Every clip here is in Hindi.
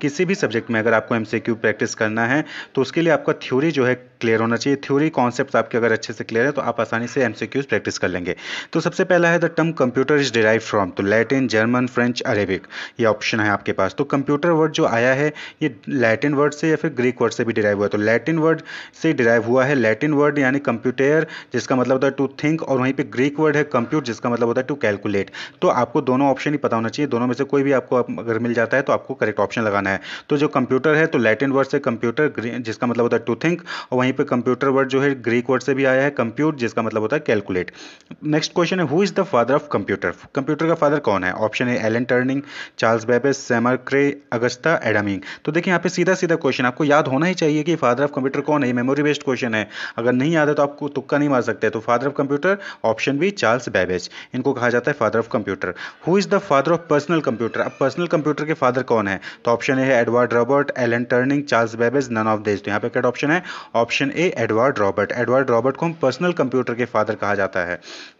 किसी भी सब्जेक्ट में अगर आपको एम प्रैक्टिस करना है तो उसके लिए आपका थ्योरी जो है क्लियर होना चाहिए थ्योरी कॉन्सेप्ट आपके अगर अच्छे से क्लियर है तो आप आसानी से एम प्रैक्टिस कर लेंगे तो सबसे पहला है the term computer is derive from तो लैटिन जर्मन फ्रेंच अरेबिक ये ऑप्शन है आपके पास तो कंप्यूटर वर्ड जो आया है ये लैटिन वर्ड से या फिर ग्रीक वर्ड से भी डिराइव हुआ है तो लैटिन वर्ड से डिराइव हुआ है लैटिन वर्ड यानी कंप्यूटर जिसका मतलब होता है टू थिंक और वहीं पर ग्रीक वर्ड है कंप्यूट जिसका मतलब होता है टू कैलकुलेट तो आपको दोनों ऑप्शन ही पता होना चाहिए दोनों में से कोई भी आपको अगर मिल जाता है तो आपको करेक्ट ऑप्शन लगाना है तो जो कंप्यूटर है तो लैटिन वर्ड से कंप्यूटर जिसका मतलब होता है टू थिंक और वहीं यहीं पे कंप्यूटर वर्ड जो है ग्रीक वर्ड से भी आया है कंप्यूट जिसका मतलब होता है कैलकुलेट नेक्स्ट क्वेश्चन है who is the father of computer computer का फादर कौन है ऑप्शन है एलन टर्निंग चार्ल्स बेबे सेमर क्रे अगस्ता एडामिंग तो देखिए यहाँ पे सीधा सीधा क्वेश्चन आपको याद होना ही चाहिए कि फादर ऑफ कंप्यूटर कौन है मेमोरी बेस्ड क्वेश्चन है अगर नहीं याद है तो आपको तुक्का नहीं मार सकते तो father of computer option B Charles Babbage इनको कहा जाता है father of computer who is the father of personal computer अब पर्सनल कंप्यूटर के फादर कौन है तो ऑप्शन है Edward Robert Alan Turing Charles Babbage none of these तो यहाँ पे क्या ऑप्शन है option option A Edward Robert Edward Robert को हम पर्सनल कंप्यूटर के फादर कहा जाता है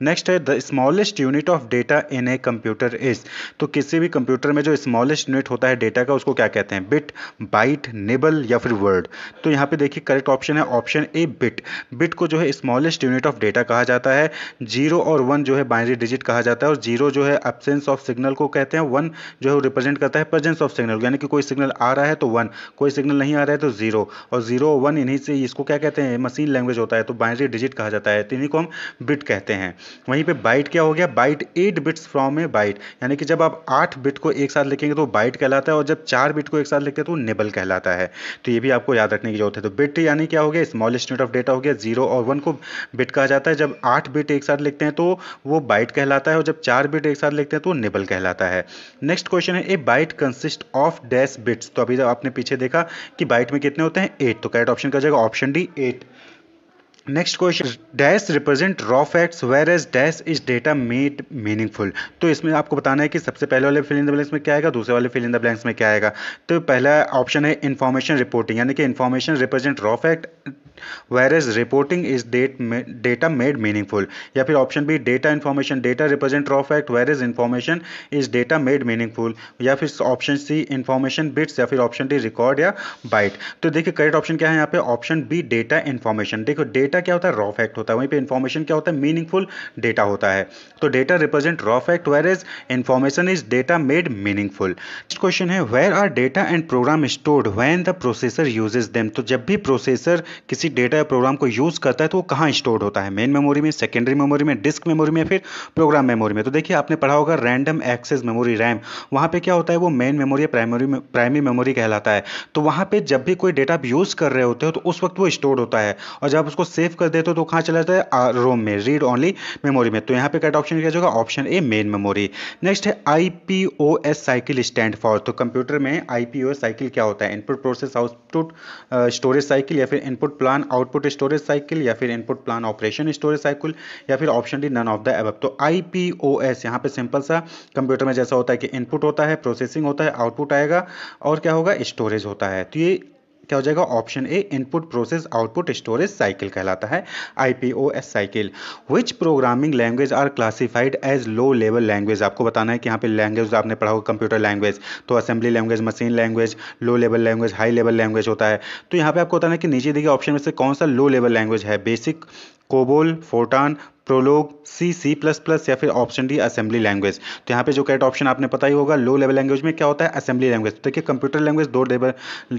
नेक्स्ट है the smallest unit of data in a computer is तो किसी भी कंप्यूटर में जो स्मॉलेस्ट यूनिट होता है डेटा का उसको क्या कहते हैं बिट बाइट निबल या फिर वर्ड तो यहाँ पे देखिए करेक्ट ऑप्शन है ऑप्शन ए बिट बिट को जो है स्मॉलेस्ट यूनिट ऑफ डेटा कहा जाता है जीरो और वन जो है बाइनरी डिजिट कहा जाता है और जीरो जो है एबसेंस ऑफ सिग्नल को कहते हैं वन जो है रिप्रेजेंट करता है प्रेजेंस ऑफ सिग्नल यानी कि कोई सिग्नल आ रहा है तो वन कोई सिग्नल नहीं आ रहा है तो जीरो और जीरो वन इन्हीं से इसको क्या कहते हैं मशीन लैंग्वेज होता है तो बाइनरी डिजिट कहा जाता है तो इन्हीं को हम बिट कहते हैं वहीं पे बाइट क्या हो गया byte eight bits from a byte यानी कि जब आप आठ बिट को एक साथ लिखेंगे तो बाइट कहलाता है और जब चार बिट को एक साथ लिखते हैं तो निबल कहलाता है तो ये भी आपको याद रखने की जरूरत है तो बिट यानी क्या हो गया स्मॉलेस्ट यूनिट ऑफ डेटा हो गया जीरो और वन को बिट कहा जाता है जब आठ बिट एक साथ लिखते हैं तो वो बाइट कहलाता है और जब चार बिट एक साथ लिखते हैं तो निबल कहलाता है नेक्स्ट क्वेश्चन है a byte consist of dash bits तो अभी आपने पीछे देखा कि बाइट में कितने होते हैं एट तो कैट ऑप्शन का जगह option D eight next question dash represent raw facts whereas dash is data made meaningful तो इसमें आपको बताना है कि सबसे पहले वाले फिल इन द ब्लैंक्स में क्या आएगा दूसरे वाले फिल इन द ब्लैंक्स में क्या आएगा तो पहला ऑप्शन है इन्फॉर्मेशन रिपोर्टिंग यानी कि information represent raw fact whereas reporting is date data made meaningful या फिर option B data information data represent raw fact whereas information is data made meaningful या फिर ऑप्शन सी इन्फॉर्मेशन बिट्स या फिर ऑप्शन डी रिकॉर्ड या बाइट तो देखिए करेक्ट ऑप्शन क्या है यहाँ पे ऑप्शन बी डेटा इन्फॉर्मेशन देखो डेटा डेटा क्या होता है रॉ फैक्ट होता है वहीं पे इंफॉर्मेशन क्या होता है मीनिंगफुल डेटा होता है तो data represent raw fact where is information is data made meaningful next question है where are data and program stored when the processor uses them तो जब भी प्रोसेसर किसी डेटा या प्रोग्राम को यूज करता है तो वो कहाँ स्टोर्ड होता है मेन मेमोरी में सेकेंडरी मेमोरी में डिस्क मेमोरी में फिर प्रोग्राम मेमोरी में तो देखिए आपने पढ़ा होगा रैंडम एक्सेस मेमोरी रैम वहाँ पे क्या होता है वो मेन मेमोरी या प्राइमरी प्राइमरी मेमोरी कहलाता है तो वहाँ पे जब भी कोई डेटा आप यूज़ कर रहे होते हो तो उस वक्त वो स्टोर्ड होता है और जब उसको सेव कर देते हो तो कहाँ चला जाता है रोम में रीड ओनली मेमोरी में तो यहाँ पे कट ऑप्शन क्या जाएगा option A main memory next है आई साइकिल स्टैंड फॉर तो कंप्यूटर में आई साइकिल क्या होता है input process output storage cycle या फिर input plan output storage cycle या फिर input plan operation storage cycle या फिर option D none of the above तो आई पी ओ एस यहाँ पे सिंपल सा कंप्यूटर में जैसा होता है कि इनपुट होता है प्रोसेसिंग होता है आउटपुट आएगा और क्या होगा स्टोरेज होता है तो ये क्या हो जाएगा option A input process output storage cycle कहलाता है I cycle which programming language are classified as low level language आपको बताना है कि यहाँ पे लैंग्वेज आपने पढ़ा होगा कंप्यूटर लैंग्वेज तो assembly language machine language low level language high level language होता है तो यहाँ पे आपको बताना है कि नीचे देखिए ऑप्शन में से कौन सा लो लेवल लैंग्वेज है BASIC COBOL Fortran Prolog C C plus plus या फिर ऑप्शन डी असेंबली लैंग्वेज तो यहाँ पे जो करेक्ट ऑप्शन आपने पता ही होगा लो लेवल लैंग्वेज में क्या होता है असेंबली लैंग्वेज तो देखिए कंप्यूटर लैंग्वेज दो लेवल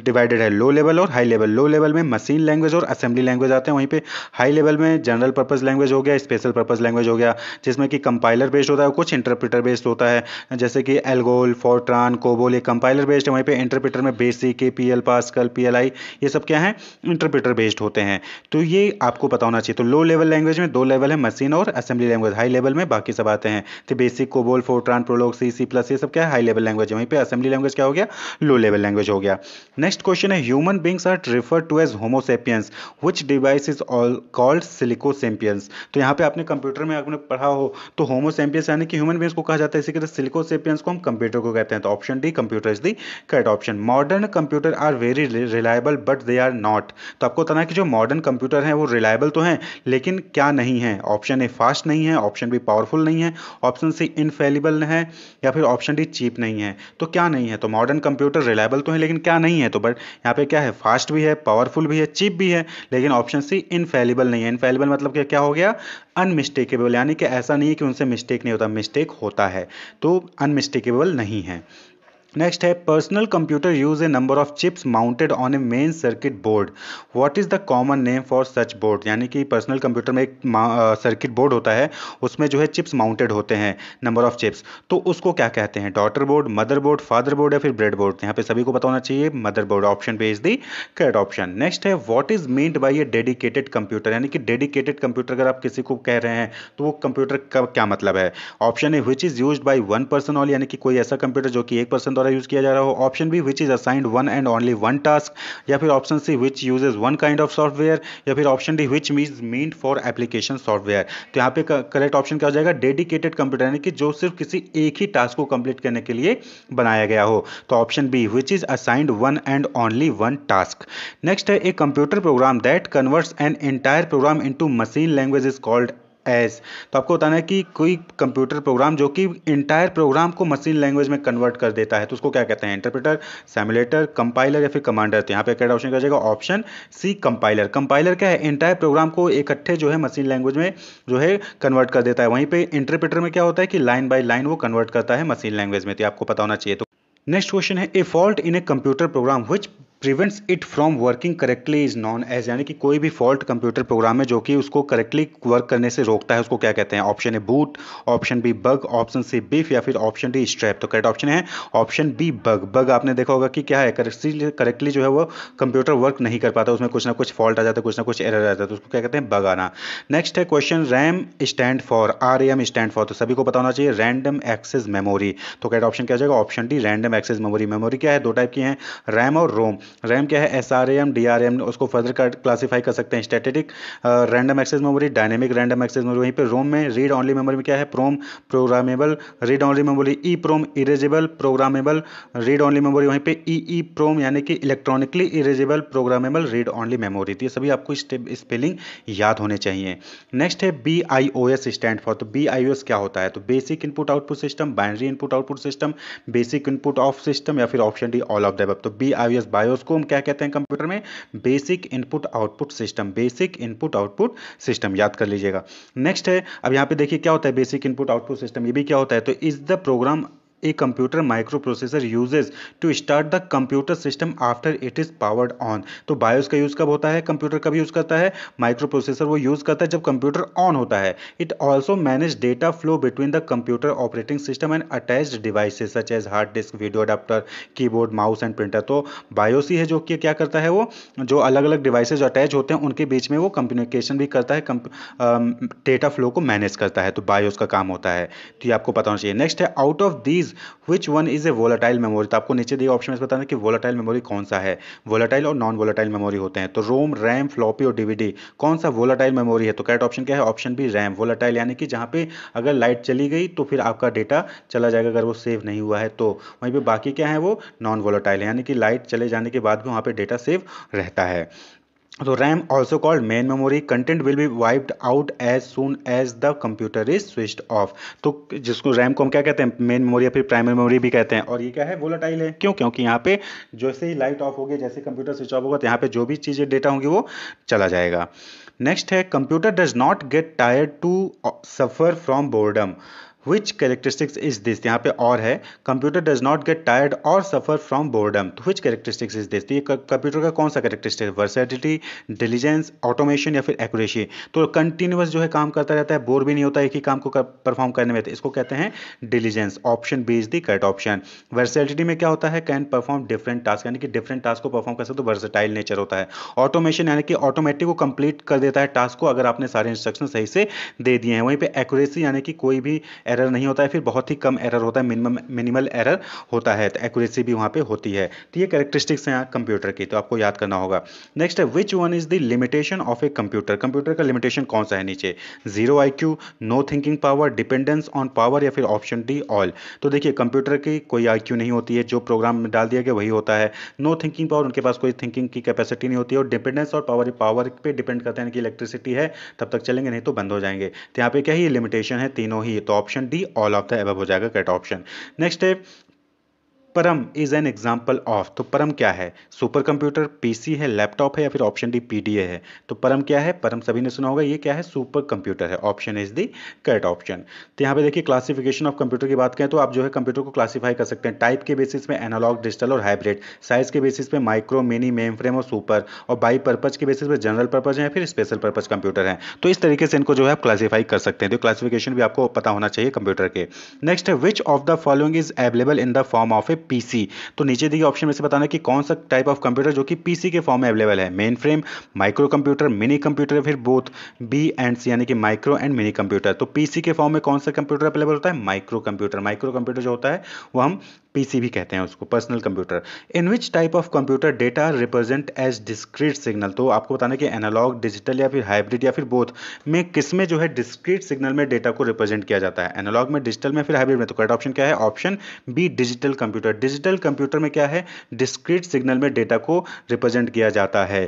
डिवाइडेड है लो लेवल और हाई लेवल लो लेवल में मशीन लैंग्वेज और असेंबली लैंग्वेज आते हैं वहीं पर हाई लेवल में जनरल पर्पज़ लैंग्वेज हो गया स्पेशल पर्पज़ लैंग्वेज हो गया जिसमें कि कंपाइलर बेस्ड होता है कुछ इंटरप्रिटर बेस्ड होता है जैसे कि एलगोल फोर्ट्रान कोबोल ये कंपाइलर बेस्ड है वहीं पर इंटरप्रिटर में बेसिक के पी एल कल पी एल आई ये सब क्या है इंटरप्रिटर बेस्ड होते हैं तो ये आपको पता होना चाहिए तो लो लेवल लैंग्वेज में दो लेवल है मशीन सीन और असेंबली लैंग्वेज हाई लेवल में बाकी सब आते हैं तो BASIC COBOL Fortran Prolog C C plus ये सब क्या है हाई लेवल लैंग्वेज वहीं पे असेंबली लैंग्वेज क्या हो गया लो लेवल लैंग्वेज हो गया नेक्स्ट क्वेश्चन है human beings are refer to as homo sapiens which device is all called silicosapiens तो यहाँ पे आपने कंप्यूटर में आपने पढ़ा हो तो होमोसेम्पियंस यानी कि ह्यूमन बींग्स को कहा जाता है इसी के तरह सिलिकोसेपियंस को हम कंप्यूटर को कहते हैं तो option D computer is the correct option modern computer are very reliable but they are not तो आपको पता है कि जो मॉडर्न कंप्यूटर हैं वो रिलायबल तो हैं लेकिन क्या नहीं है ऑप्शन ऑप्शन ए फास्ट नहीं है ऑप्शन बी पावरफुल नहीं है ऑप्शन सी इनफेलिबल है या फिर ऑप्शन डी चीप नहीं है तो क्या नहीं है तो मॉडर्न कंप्यूटर रिलायबल तो है लेकिन क्या नहीं है तो बट यहाँ पे क्या है फास्ट भी है पावरफुल भी है चीप भी है लेकिन ऑप्शन सी इनफेलिबल नहीं है इनफेलिबल मतलब क्या क्या हो गया अनमिस्टेकेबल यानी कि ऐसा नहीं है कि उनसे मिस्टेक नहीं होता मिस्टेक होता है तो अनमिस्टेकेबल नहीं है नेक्स्ट है personal computer use a number of chips mounted on a main circuit board what is the common name for such board यानी कि पर्सनल कंप्यूटर में एक सर्किट बोर्ड होता है उसमें जो है चिप्स माउंटेड होते हैं नंबर ऑफ चिप्स तो उसको क्या कहते हैं daughter board mother board father board या फिर ब्रेड बोर्ड तो यहाँ पे सभी को पता होना चाहिए मदर बोर्ड ऑप्शन पे is the correct option next है what is meant by a dedicated computer यानी कि डेडिकेटेड कंप्यूटर अगर आप किसी को कह रहे हैं तो वो कंप्यूटर का क्या मतलब है ऑप्शन है which is used by one person all यानी कि कोई ऐसा कंप्यूटर जो कि एक पर्सन द्वारा यूज किया जा रहा हो option B which is assigned one and only one task या फिर option C which uses one kind of software या फिर ऑप्शन डी विच मीज मीन फॉर एप्लीकेशन सॉफ्टवेयर तो यहाँ पे करेक्ट ऑप्शन क्या हो जाएगा डेडिकेटेड कंप्यूटर यानी कि जो सिर्फ किसी एक ही टास्क को कंप्लीट करने के लिए बनाया गया हो तो option B which is assigned one and only one task next है एक computer program that converts an entire program into machine language is called as तो आपको बताना है कि कोई कंप्यूटर प्रोग्राम जो कि इंटायर प्रोग्राम को मशीन लैंग्वेज में कन्वर्ट कर देता है तो उसको क्या कहते हैं इंटरप्रेटर सेमुलेटर कंपाइलर या फिर कमांडर तो यहाँ पे क्या ऑप्शन कर जाएगा ऑप्शन सी कंपाइलर कंपाइलर क्या है इंटायर प्रोग्राम को इकट्ठे जो है मशीन लैंग्वेज में जो है कन्वर्ट कर देता है वहीं पर इंटरप्रेटर में क्या होता है कि लाइन बाई लाइन वो कन्वर्ट करता है मशीन लैंग्वेज में तो आपको पता होना चाहिए तो नेक्स्ट क्वेश्चन है a fault in a computer program which prevents it from working correctly is known as यानी कि कोई भी फॉल्ट कंप्यूटर प्रोग्राम है जो कि उसको करेक्टली वर्क करने से रोकता है उसको क्या कहते हैं option A boot option B bug option C beef या फिर ऑप्शन डी स्ट्रैप तो करेक्ट ऑप्शन है ऑप्शन बी बग बग आपने देखा होगा कि क्या है करेक्टली जो है वो कंप्यूटर वर्क नहीं कर पाता उसमें कुछ ना कुछ फॉल्ट आ जाता है कुछ ना कुछ एरर आ जाता है तो उसको क्या कहते हैं बग आना नेक्स्ट है question RAM stand for R M stand for तो सभी को पता होना चाहिए रैंडम एक्सेस मेमोरी तो करेक्ट ऑप्शन क्या हो जाएगा option D random access memory memory क्या है दो टाइप की है रैम और रोम रैम क्या है S R M D R M उसको फर्दर क्लासीफाई कर सकते हैं static random access memory dynamic random access memory वहीं पर रोम में रीड ऑनली मेमोरी में क्या है PROM programmable read only memory E PROM erasable programmable read only memory वहीं पर ई ई प्रोम यानी कि electronically erasable programmable read only memory तो ये सभी आपको स्पेलिंग याद होने चाहिए नेक्स्ट है B I O S stand for तो बी आई ओ एस क्या होता है तो basic input output system binary input output system basic input of system या फिर ऑप्शन डी ऑल ऑफ डेब तो B I O S BIOS उसको हम क्या कहते हैं कंप्यूटर में basic input output system basic input output system याद कर लीजिएगा नेक्स्ट है अब यहाँ पे देखिए क्या होता है बेसिक इनपुट आउटपुट सिस्टम ये भी क्या होता है तो is the program computer micro processor uses to start the computer system after it is powered on तो बायोस का यूज़ कब होता है कंप्यूटर कब यूज़ करता है प्रोसेसर वो यूज़ करता है जब कंप्यूटर ऑन होता है it also manage data flow between the computer operating system and attach device such as hard disk video adapter keyboard mouse and printer तो बायोस ही है जो कि क्या करता है वो जो अलग अलग डिवाइसेज अटैच होते हैं उनके बीच में वो कम्युनिकेशन भी करता है डेटा फ्लो को मैनेज करता है तो बायोस का काम होता है तो ये आपको पता होना चाहिए नेक्स्ट है out of these which one is a volatile memory तो आपको नीचे दिए ऑप्शन में बताना कि वोलाटाइल मेमोरी कौन सा है वोलाटाइल और नॉन वोलाटाइल मेमोरी होते हैं तो रोम रैम फ्लॉपी और डीवीडी कौन सा वोलाटाइल मेमोरी है तो कैट ऑप्शन क्या है ऑप्शन बी रैम वोलाटाइल यानी कि जहाँ पे अगर लाइट चली गई तो फिर आपका डेटा चला जाएगा अगर वो सेव नहीं हुआ है तो वहीं पर बाकी क्या है वो नॉन वोलाटाइल यानी कि लाइट चले जाने के बाद भी वहाँ पर डेटा सेव रहता है तो RAM also called main memory content will be wiped out as soon as the computer is switched off तो जिसको रैम को हम क्या कहते हैं मेन मेमोरी या फिर प्राइमरी मेमोरी भी कहते हैं और ये क्या है वोलाटाइल है क्यों क्योंकि यहाँ पे जैसे ही लाइट ऑफ होगी जैसे कंप्यूटर स्विच ऑफ होगा तो यहाँ पे जो भी चीज़ें डेटा होंगी वो चला जाएगा नेक्स्ट है computer does not get tired to suffer from boredom which characteristics is this यहाँ पे और है computer does not get tired और सफर फ्रॉम बोर्डम तो which characteristics is this computer का कौन सा कैरेक्टरिस्टिक वर्सैलिटी इंटेलिजेंस ऑटोमेशन या फिर एक्यूरेसी तो कंटिन्यूस जो है काम करता रहता है बोर भी नहीं होता एक ही काम को परफॉर्म करने में तो इसको कहते हैं diligence option B is the correct option versatility में क्या होता है कैन परफॉर्म डिफरेंट टास्क यानी कि डिफरेंट टास्क को परफॉर्म कर सकते तो वर्सटाइल नेचर होता है ऑटोमेशन यानी कि ऑटोमेटिक को कंप्लीट कर देता है टास्क को अगर आपने सारे इंस्ट्रक्शन सही से दे दिए हैं वहीं पर एक्यूरेसी यानी कि कोई भी एरर नहीं होता है फिर बहुत ही कम एरर होता है मिनिमम मिनिमल एरर होता है तो एक्यूरेसी भी वहाँ पे होती है तो ये करेक्टरिस्टिक्स हैं कंप्यूटर की तो आपको याद करना होगा नेक्स्ट है which one is the limitation of a computer computer का लिमिटेशन कौन सा है नीचे zero I Q no thinking power dependence on power या फिर ऑप्शन डी ऑल तो देखिए कंप्यूटर की कोई आई क्यू नहीं होती है जो प्रोग्राम में डाल दिया गया वही होता है नो थिंकिंग पावर उनके पास कोई थिंकिंग की कैपेसिटी नहीं होती है और डिपेंडेंस और पावर पावर पर डिपेंड करते हैं कि इलेक्ट्रिसिटी है तब तक चलेंगे नहीं तो बंद हो जाएंगे तो यहाँ पे क्या ही ये लिमिटेशन है तीनों ही तो option option D all of the above हो जाएगा करेक्ट ऑप्शन नेक्स्ट है परम इज एन एग्जाम्पल ऑफ तो परम क्या है सुपर कंप्यूटर पीसी है लैपटॉप है या फिर ऑप्शन डी पीडीए है तो परम क्या है परम सभी ने सुना होगा ये क्या है सुपर कंप्यूटर है option is the correct option तो यहाँ पे देखिए क्लासिफिकेशन ऑफ कंप्यूटर की बात करें तो आप जो है कंप्यूटर को क्लासीफाई कर सकते हैं टाइप के बेसिस में एनालॉग डिजिटल और हाइब्रिड साइज के बेसिस पे माइक्रो मिनी मेन फ्रेम और सुपर और बाई पर्पज के बेसिस पे जनरल पर्पज है फिर स्पेशल पर्पज कंप्यूटर है तो इस तरीके से इनको जो है आप क्लासीफाई कर सकते हैं तो क्लासिफिकेशन भी आपको पता होना चाहिए कंप्यूटर के next which of the following is available in the form of a PC तो नीचे दिए ऑप्शन में से बताना कि कौन सा टाइप ऑफ कंप्यूटर जो कि पीसी के फॉर्म में अवेलेबल है mainframe microcomputer minicomputer फिर बोथ बी एंड सी यानी कि माइक्रो एंड मिनी कंप्यूटर तो पीसी के फॉर्म में कौन सा कंप्यूटर अवेलेबल होता है माइक्रो कंप्यूटर माइक्रो कंप्यूटर जो होता है वो हम पीसी भी कहते हैं उसको personal computer in which type of computer data represent as discrete signal तो आपको बताना कि एनालॉग डिजिटल या फिर हाइब्रिड या फिर बोथ में किस में जो है डिस्क्रीट सिग्नल में डेटा को रिप्रेजेंट किया जाता है एनालॉग में डिजिटल में फिर हाइब्रिड में तो करेक्ट ऑप्शन क्या है option B digital computer digital computer में क्या है डिस्क्रीट सिग्नल में डेटा को रिप्रेजेंट किया जाता है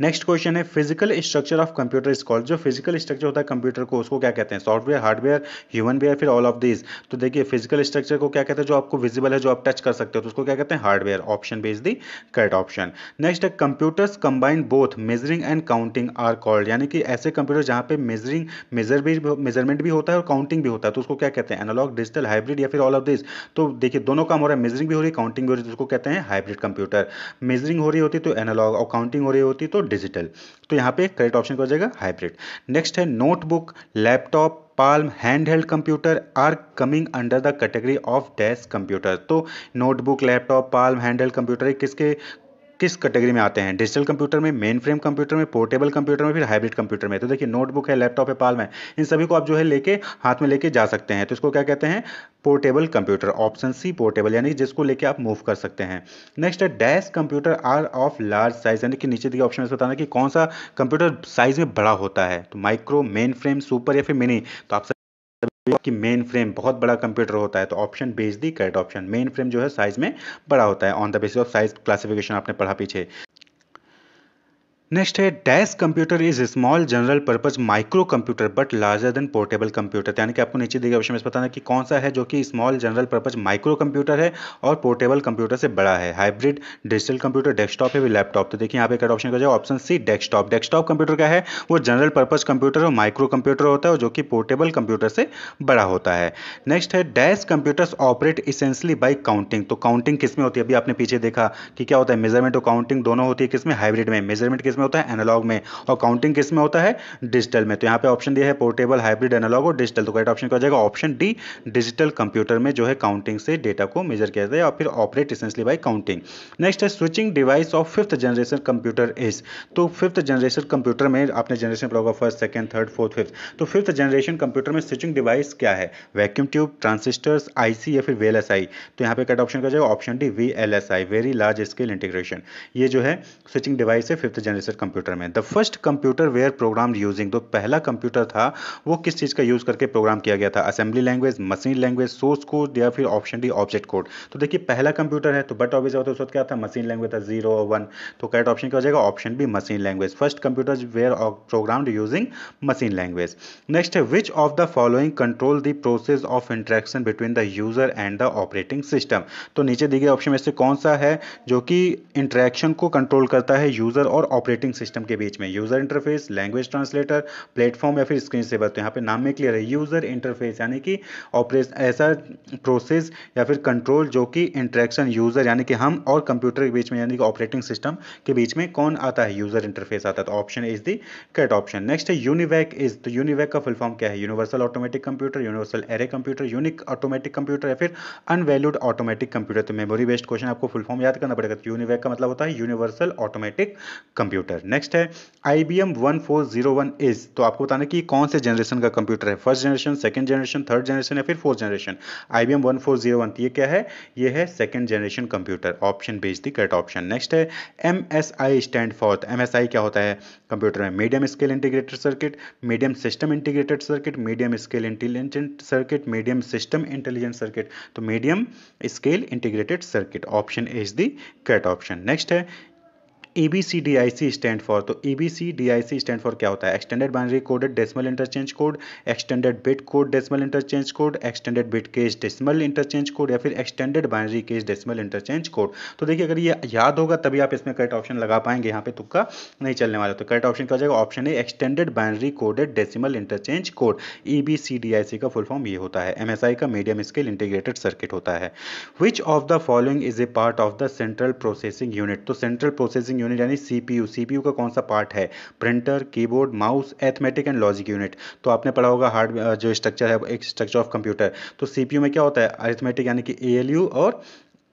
नेक्स्ट क्वेश्चन है physical structure of computer is called जो फिजिकल स्ट्रक्चर होता है कंप्यूटर को उसको क्या कहते हैं सॉफ्टवेयर हार्डवेयर ह्यूमन वेयर फिर ऑल ऑफ दिस तो देखिए फिजिकल स्ट्रक्चर को क्या कहते हैं जो आपको विजिबल है जो आप टच कर सकते हो तो उसको क्या कहते हैं hardware option B is the correct option next है computers combine both measuring and counting are called यानी कि ऐसे कंप्यूटर जहाँ पे मेजरिंग मेजर भी मेजरमेंट भी होता है और काउंटिंग भी होता है तो उसको क्या कहते हैं एनालॉग डिजिटल हाइब्रिड या फिर ऑल ऑफ दिस तो देखिए दोनों काम हो रहा है मेजरिंग भी हो रही है काउंटिंग भी हो रही है तो उसको कहते हैं हाइब्रिड कंप्यूटर मेजरिंग हो रही होती तो एनालॉग और काउंटिंग हो रही होती तो डिजिटल तो यहाँ पे करेक्ट ऑप्शन हो जाएगा हाइब्रिड नेक्स्ट है notebook laptop palm handheld computer are coming under the category of dash computer तो notebook laptop palm handheld computer किसके किस कैटेगरी में आते हैं डिजिटल कंप्यूटर में मेन फ्रेम कंप्यूटर में पोर्टेबल कंप्यूटर में फिर हाइब्रिड कंप्यूटर में तो देखिए नोटबुक है लैपटॉप है पाल में इन सभी को आप जो है लेके हाथ में लेके जा सकते हैं तो इसको क्या कहते हैं portable computer option C portable यानी जिसको लेके आप मूव कर सकते हैं नेक्स्ट है dash computer are of large size यानी कि नीचे दिए ऑप्शन में बताना कि कौन सा कंप्यूटर साइज में बड़ा होता है तो माइक्रो मेन फ्रेम सुपर या फिर मिनी तो आप कि मेन फ्रेम बहुत बड़ा कंप्यूटर होता है तो option B is the correct option mainframe जो है साइज में बड़ा होता है on the basis of size classification आपने पढ़ा पीछे नेक्स्ट है dash computer is small general purpose microcomputer but larger than portable computer यानी कि आपको नीचे दिए गए ऑप्शन में बताना कि कौन सा है जो कि small general purpose microcomputer है और पोर्टेबल कंप्यूटर से बड़ा है हाइब्रिड डिजिटल कंप्यूटर डेस्कटॉप है भी लैपटॉप तो देखिए यहाँ पे ऑप्शन का जो option C desktop desktop computer का है वो जनरल पर्पज कंप्यूटर और माइक्रो कंप्यूटर होता है जो कि पोर्टेबल कंप्यूटर से बड़ा होता है नेक्स्ट है dash computers operate essentially by counting तो काउंटिंग किस में होती है अभी आपने पीछे देखा कि क्या होता है मेजरमेंट और काउंटिंग दोनों होती है किसमें हाइब्रिड में मेजरमेंट किस किस में होता है एनालॉग में और काउंटिंग किस में होता है डिजिटल में तो यहाँ पे ऑप्शन दिया है पोर्टेबल हाइब्रिड एनालॉग और डिजिटल तो करेक्ट ऑप्शन क्या जाएगा ऑप्शन डी डिजिटल कंप्यूटर में जो है काउंटिंग से डेटा को मेजर किया जाता है और फिर operate essentially by counting next है switching device of fifth generation computer is तो फिफ्थ जनरेशन कंप्यूटर में आपने जनरेशन पढ़ा होगा first second third fourth fifth तो फिफ्थ जनरेशन कंप्यूटर में स्विचिंग डिवाइस क्या है वैक्यूम ट्यूब ट्रांसिस्टर्स आईसी या फिर वीएलएसआई तो यहाँ पे कट ऑप्शन क्या जाएगा option D VLSI very large scale integration ये जो है स्विचिंग डिवाइस है फिफ्थ जनरेशन प्रोसेसर कंप्यूटर में the first computer were program using तो पहला कंप्यूटर था वो किस चीज़ का यूज़ करके प्रोग्राम किया गया था assembly language machine language source code या फिर ऑप्शन डी ऑब्जेक्ट कोड तो देखिए पहला कंप्यूटर है तो बट ऑब्वियस होता है उस वक्त क्या था मशीन लैंग्वेज था जीरो और वन तो करेक्ट ऑप्शन क्या हो जाएगा option B machine language first computer were program using machine language next है which of the following control the process of interaction between the user and the operating system तो नीचे दिए गए ऑप्शन में से कौन सा है जो कि इंट्रैक्शन को कंट्रोल करता है यूजर और ऑपरेटिंग ऑपरेटिंग सिस्टम के बीच में user interface language translator platform या फिर स्क्रीन सेवर तो यहाँ पे नाम में क्लियर है यूज़र इंटरफेस यानी कि ऑपरेशन ऐसा प्रोसेस या फिर कंट्रोल जो कि इंट्रैक्शन यूज़र यानी कि हम और कंप्यूटर के बीच में यानी कि ऑपरेटिंग सिस्टम के बीच में कौन आता है यूज़र इंटरफेस आता है तो option is the correct option next है यूनिवैक इज तो यूनिवैक का फुल फॉर्म क्या है universal automatic computer universal array computer unique automatic computer या फिर अनवैल्यूड ऑटोमेटिक कंप्यूटर तो मेमोरी बेस्ड क्वेश्चन आपको फुल फॉर्म याद करना पड़ेगा तो यूनिवैक का मतलब होता है universal automatic computer computer next है I B M one four zero one is तो आपको बताना कि कौन से जनरेशन का कंप्यूटर है first generation second generation third generation या फिर fourth generation I B M one four zero one ये क्या है ये है second generation computer option B is the correct option next है M S I stand for M S I क्या होता है कंप्यूटर में medium scale integrated circuit medium system integrated circuit medium scale intelligent circuit medium system intelligent circuit तो medium scale integrated circuit option is the correct option next है A B C D I C stand for तो A B C D I C stand for क्या होता है extended binary coded decimal interchange code extended bit code decimal interchange code extended bit case decimal interchange code या फिर extended binary case decimal interchange code तो देखिए अगर ये याद होगा तभी आप इसमें करेक्ट ऑप्शन लगा पाएंगे यहाँ पे तुक्का नहीं चलने वाला तो करेक्ट ऑप्शन क्या जाएगा ऑप्शन है extended binary coded decimal interchange code E B C D I C का फुल फॉर्म ये होता है एम एस आई का मीडियम स्केल इंटीग्रेटेड सर्किट होता है which of the following is a part of the central processing unit तो सेंट्रल प्रोसेसिंग यूनिट यानी सीपीयू सीपीयू का कौन सा पार्ट है printer keyboard mouse arithmetic and logic unit तो आपने पढ़ा होगा हार्ड uh, जो स्ट्रक्चर है एक स्ट्रक्चर ऑफ कंप्यूटर तो सीपीयू में क्या होता है अरिथमेटिक यानी कि ए और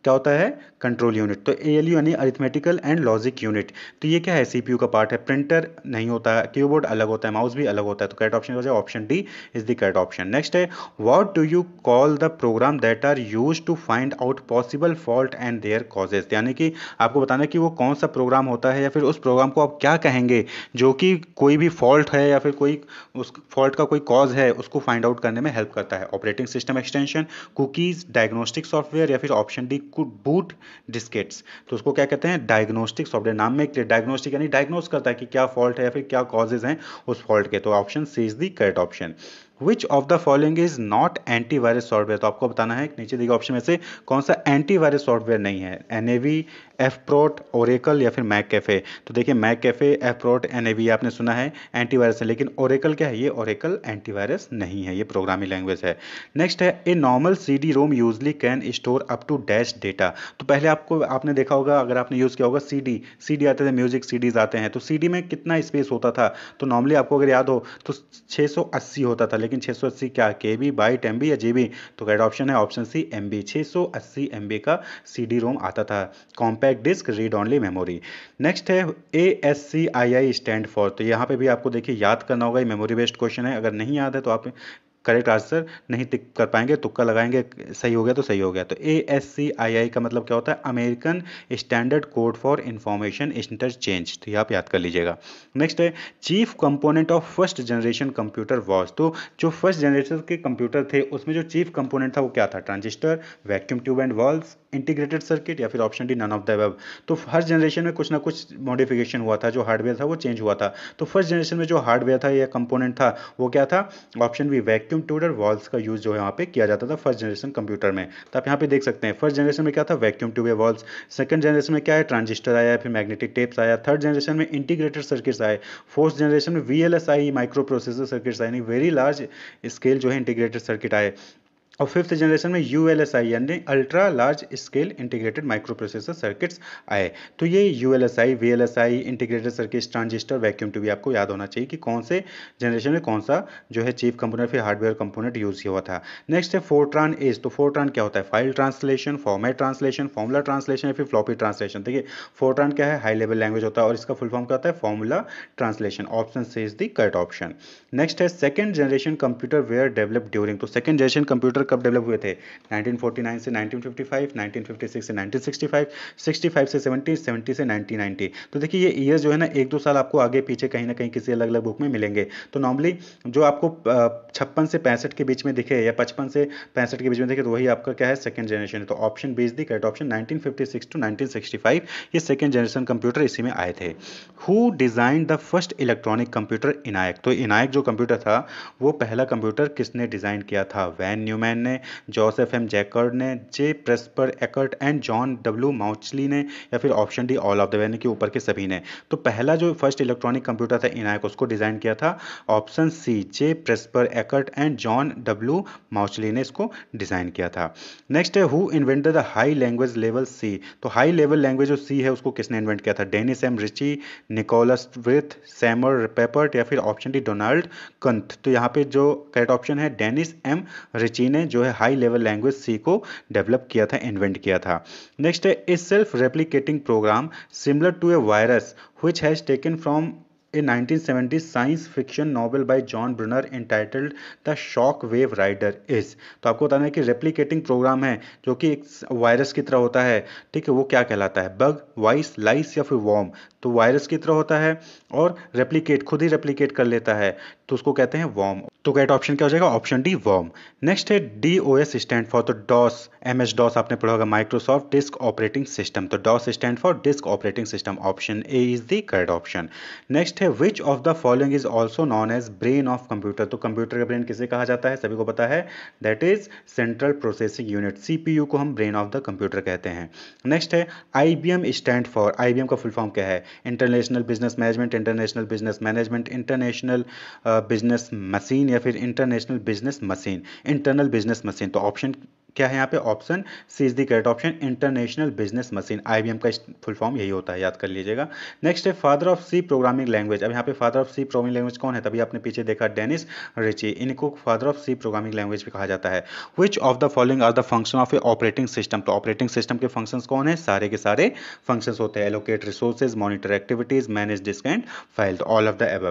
क्या होता है कंट्रोल यूनिट तो ए एल यानी अरिथमेटिकल एंड लॉजिक यूनिट तो ये क्या है यू का पार्ट है प्रिंटर नहीं होता है कीबोर्ड अलग होता है माउस भी अलग होता है तो correct option option D is the correct option next है what do you call the program that are use to find out possible fault and their causes यानी कि आपको बताना कि वो कौन सा प्रोग्राम होता है या फिर उस प्रोग्राम को आप क्या कहेंगे जो कि कोई भी फॉल्ट है या फिर कोई उस फॉल्ट का कोई कॉज है उसको फाइंड आउट करने में हेल्प करता है operating system extension cookies diagnostic software या फिर ऑप्शन डी बूट डिस्केट्स तो उसको क्या कहते हैं डायग्नोस्टिक सॉफ्टवेयर नाम में क्लियर डायग्नोस्टिक यानी डायग्नोस करता है कि क्या फॉल्ट है या फिर क्या कॉजेज हैं उस फॉल्ट के तो option C is the correct option which of the following is not antivirus software तो आपको बताना है नीचे दिए ऑप्शन में से कौन सा एंटीवायरस सॉफ्टवेयर नहीं है एन एफप्रोट ओरेकल या फिर मैक कैफे तो देखिए मैक कैफे एफप्रोट एन आपने सुना है एंटीवायरस है लेकिन ओरेकल क्या है ये ओरेकल एंटीवायरस नहीं है ये प्रोग्रामिंग लैंग्वेज है नेक्स्ट है a normal C D ROM usually can store up to dash data तो पहले आपको आपने देखा होगा अगर आपने यूज़ किया होगा सी डी सी डी आते थे म्यूजिक सी डीज आते हैं तो सी डी में कितना स्पेस होता था तो नॉर्मली आपको अगर याद हो तो 680 होता था लेकिन 680 क्या के बी बाइट एम या जी तो राइट ऑप्शन है ऑप्शन सी एम बी छः का सी डी रोम आता था compact like disk read only memory next है A S C I I stand for तो यहाँ पे भी आपको देखिए याद करना होगा ये मेमोरी बेस्ड क्वेश्चन है अगर नहीं याद है तो आप करेक्ट आंसर नहीं टिक कर पाएंगे तुक्का लगाएंगे सही हो गया तो सही हो गया तो ए एस सी आई आई का मतलब क्या होता है American standard code for information interchange तो ये आप याद कर लीजिएगा नेक्स्ट है chief component of first generation computer was तो जो फर्स्ट जनरेशन के कंप्यूटर थे उसमें जो चीफ कंपोनेंट था वो क्या था transistor vacuum tube and valves integrated circuit या फिर option D none of the above तो फर्स्ट जनरेशन में कुछ ना कुछ मॉडिफिकेशन हुआ था जो हार्डवेयर था वो चेंज हुआ था तो फर्स्ट जनरेशन में जो हार्डवेयर था या कंपोनेंट था वो क्या था option B vacuum vacuum tube valves का यूज़ जो है यहाँ पे किया जाता था फर्स्ट जनरेशन कंप्यूटर में तो आप यहाँ पे देख सकते हैं फर्स्ट जनरेशन में क्या था वैक्यूम ट्यूब या वॉल्स सेकंड जनरेशन में क्या है ट्रांजिस्टर आया फिर मैग्नेटिक टेप्स आया थर्ड जनरेशन में इंटीग्रेटेड सर्किट्स आए फोर्थ जनरेशन में V I microprocessor circuits आए यानी वेरी लार्ज स्केल जो है इंटीग्रेटेड सर्किट आए और फिफ्थ जनरेशन में यू एल एस आई यानी ultra large scale integrated microprocessor circuits आए तो ये U L S I V L S I integrated circuits transistor vacuum tube आपको याद होना चाहिए कि कौन से जनरेशन में कौन सा जो है चीफ कंपोनेंट फिर हार्डवेयर कंपोनेंट यूज हुआ था नेक्स्ट है फोरट्रान एज तो फोरट्रान क्या होता है file translation format translation formula translation या फिर फ्लॉपी ट्रांसलेशन देखिए फोरट्रान क्या है हाई लेवल लैंग्वेज होता है और इसका फुल फॉर्म क्या होता है फॉर्मुला ट्रांसलेशन ऑप्शन से is the correct option next है second generation computer were develop during तो सेकेंड जनरेशन कंप्यूटर कब डेवलप हुए थे 1949 से 1955 1956 से 1965 65 से 70 70 से 1990 तो देखिए ये ईयर जो है ना एक दो साल आपको आगे पीछे कहीं ना कहीं किसी अलग अलग बुक में मिलेंगे तो नॉर्मली जो आपको छप्पन से पैंसठ के बीच में दिखे या पचपन से पैंसठ के बीच में दिखे तो वही आपका क्या है सेकेंड जनरेशन है तो option B the correct option nineteen two nineteen ये सेकेंड जनरेशन कंप्यूटर इसी में आए थे who design the first electronic computer ENIAC तो इनायक जो कंप्यूटर था वो पहला कंप्यूटर किसने डिज़ाइन किया था वैन न्यूमैन ने जोसेफ एम जैकर्ड ने J Presper Eckert and John W Mauchly ने या फिर option D all of the van के ऊपर के सभी ने तो पहला जो फर्स्ट इलेक्ट्रॉनिक कंप्यूटर था इनायक उसको डिज़ाइन किया था option C J Presper Eckert and John W Mauchly ने इसको डिज़ाइन किया था नेक्स्ट है who invent the high language level C तो हाई लेवल लैंग्वेज जो सी है उसको किसने इन्वेंट किया था Dennis M Ritchie Niklaus Wirth Seymour Papert या फिर ऑप्शन डी डोनाल्ड कंथ तो यहाँ पे जो करेक्ट ऑप्शन है डेनिस एम रिची ने जो है हाई लेवल लैंग्वेज सी को डेवलप किया था इन्वेंट किया था नेक्स्ट है is self replicating program similar to a virus which has taken from a 1970 seventy science fiction novel by John Brunner entitled the shock wave rider is तो आपको बताना है कि रेप्लीकेटिंग प्रोग्राम है जो कि एक वायरस की तरह होता है ठीक है वो क्या कहलाता है बग वाइस लाइस या फिर वॉम तो वायरस की तरह होता है और रेप्लीकेट खुद ही रेप्लीकेट कर लेता है तो उसको कहते हैं वॉम तो कैट ऑप्शन क्या हो जाएगा ऑप्शन डी वॉम नेक्स्ट है D O S stand for तो डॉस एम एस डॉस आपने पढ़ा होगा माइक्रोसॉफ्ट डिस्क ऑपरेटिंग सिस्टम तो DOS stand for disk operating system option A is the correct option next है which of the following is also known as brain of computer तो कंप्यूटर का ब्रेन किसे कहा जाता है सभी को पता है that is central processing unit C P U को हम ब्रेन ऑफ द कंप्यूटर कहते हैं नेक्स्ट है I B M stand for I B M का फुल फॉर्म क्या है international business management international business management international business machine या फिर international business machine internal business machine तो ऑप्शन क्या है यहाँ पे option C is the correct option international business machine IBM का फुल फॉर्म यही होता है याद कर लीजिएगा नेक्स्ट है father of C programming language अब यहाँ पे father of C programming language कौन है तभी आपने पीछे देखा डेनिस रिची इनको father of C programming language भी कहा जाता है which of the following are the function of a operating system तो ऑपरेटिंग सिस्टम के फंक्शन कौन है सारे के सारे फंक्शन होते हैं allocate resources monitor activities manage disk and file all of the एब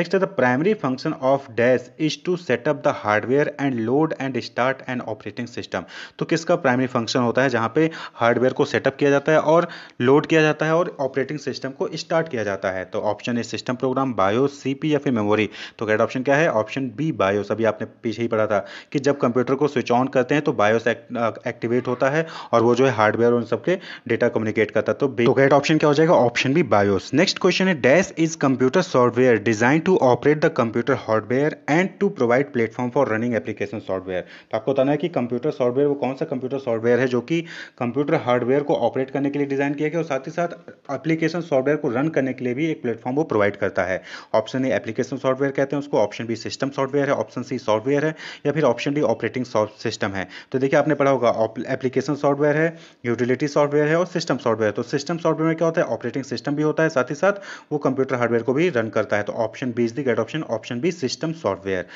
नेक्स्ट है the primary function of dash is to set up the hardware and load and start and operating system तो किसका प्राइमरी फंक्शन होता है जहाँ पे हार्डवेयर को सेटअप किया जाता है और लोड किया जाता है और ऑपरेटिंग सिस्टम को स्टार्ट किया जाता है तो option A system program BIOS C P या फिर मेमोरी तो करेक्ट ऑप्शन क्या है ऑप्शन बी बायोस अभी आपने पीछे ही पढ़ा था कि जब कंप्यूटर को स्विच ऑन करते हैं तो बायोस एक्टिवेट होता है और वो जो है हार्डवेयर और उन सबके डेटा कम्युनिकेट करता है तो करेक्ट ऑप्शन तो क्या हो जाएगा option B BIOS next question है dash is computer software design to operate the computer hardware and to provide platform for running application software तो आपको बताना है कि कंप्यूटर सॉफ्टवेयर सॉफ्टवेयर वो कौन सा कंप्यूटर सॉफ्टवेयर है जो कि कंप्यूटर हार्डवेयर को ऑपरेट करने के लिए डिज़ाइन किया गया और साथ ही साथ एप्लीकेशन सॉफ्टवेयर को रन करने के लिए भी एक प्लेटफॉर्म वो प्रोवाइड करता है ऑप्शन ए एप्लीकेशन सॉफ्टवेयर कहते हैं उसको ऑप्शन बी सिस्टम सॉफ्टवेयर है ऑप्शन सी सॉफ्टवेयर है या फिर ऑप्शन डी ऑपरेटिंग सिस्टम है तो देखिए आपने पढ़ा होगा एप्लीकेशन सॉफ्टवेयर है यूटिलिटी सॉफ्टवेयर है और सिस्टम सॉफ्टवेयर तो सिस्टम सॉफ्टवेयर में क्या होता है ऑपरेटिंग सिस्टम भी होता है साथ ही साथ वो कंप्यूटर हार्डवेयर को भी रन करता है तो option B is the correct option option B system software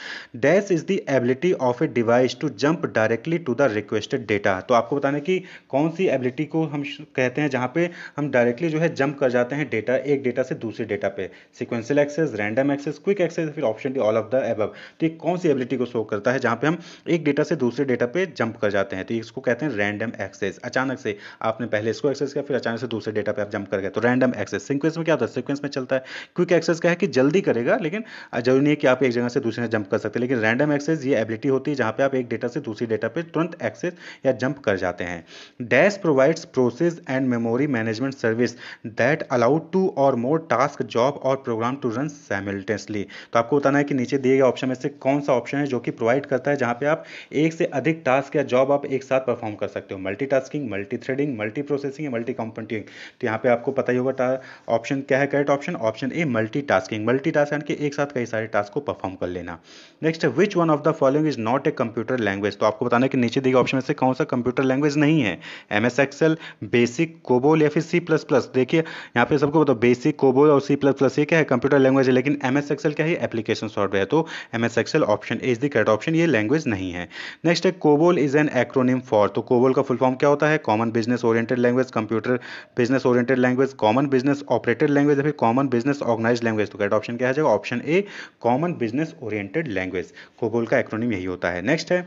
dash is the ability of a device to jump directly to the requested data तो आपको बताना कि कौन सी एबिलिटी को हम कहते हैं जहाँ पे हम डायरेक्टली जो है जंप कर जाते हैं डेटा एक डेटा से दूसरे डेटा पे sequential access random access quick access फिर option D all of the above तो ये कौन सी एबिलिटी को शो करता है जहाँ पे हम एक डेटा से दूसरे डेटा पे जंप कर जाते हैं तो इसको कहते हैं रैंडम एक्सेस अचानक से आपने पहले इसको एक्सेस किया फिर अचानक से दूसरे डेटा पे आप जंप कर गए तो रैंडम एक्सेस सिक्वेंस में क्या होता है सिक्वेंस में चलता है क्विक एक्सेस क्या है कि जल्दी करेगा लेकिन जरूरी नहीं है कि आप एक जगह से दूसरे जगह जंप कर सकते लेकिन रैंडम एक्सेस ये एबिलिटी होती है जहाँ पे आप एक डेटा से दूसरी डेटा पे तुरंत एक्सेस या जंप कर जाते हैं dash provides process and memory management service that allowed two or more task job or program to run simultaneously तो आपको बताना है कि नीचे दिए गए ऑप्शन में से कौन सा ऑप्शन है जो कि प्रोवाइड करता है जहाँ पे आप एक से अधिक टास्क या जॉब आप एक साथ परफॉर्म कर सकते हो multi tasking multi threading multi processing या मल्टी कंपटिंग तो यहाँ पे आपको पता ही होगा ऑप्शन क्या है correct option option A multi tasking multi task यानी एक साथ कई सारे टास्क को परफॉर्म कर लेना next which one of the following is not a computer language तो आपको बताना है कि नीचे नीचे देखिए ऑप्शन में से कौन सा कंप्यूटर लैंग्वेज नहीं है M S Excel BASIC COBOL या फिर सी प्लस प्लस देखिए यहाँ पे सबको बताओ बेसिक कोबोल और सी प्लस प्लस ये क्या है कंप्यूटर लैंग्वेज है लेकिन एम एस एक्सएल क्या है एप्लीकेशन सॉफ्टवेयर तो M S Excel option is the correct option ये लैंग्वेज नहीं है नेक्स्ट है COBOL is an acronym for तो कोबोल का फुल फॉर्म क्या होता है common business oriented language computer business oriented language common business operated language या फिर कॉमन बिजनेस ऑर्गेनाइज लैंग्वेज तो करेक्ट ऑप्शन क्या है option A common business oriented language COBOL का एक्रोनिम यही होता है नेक्स्ट है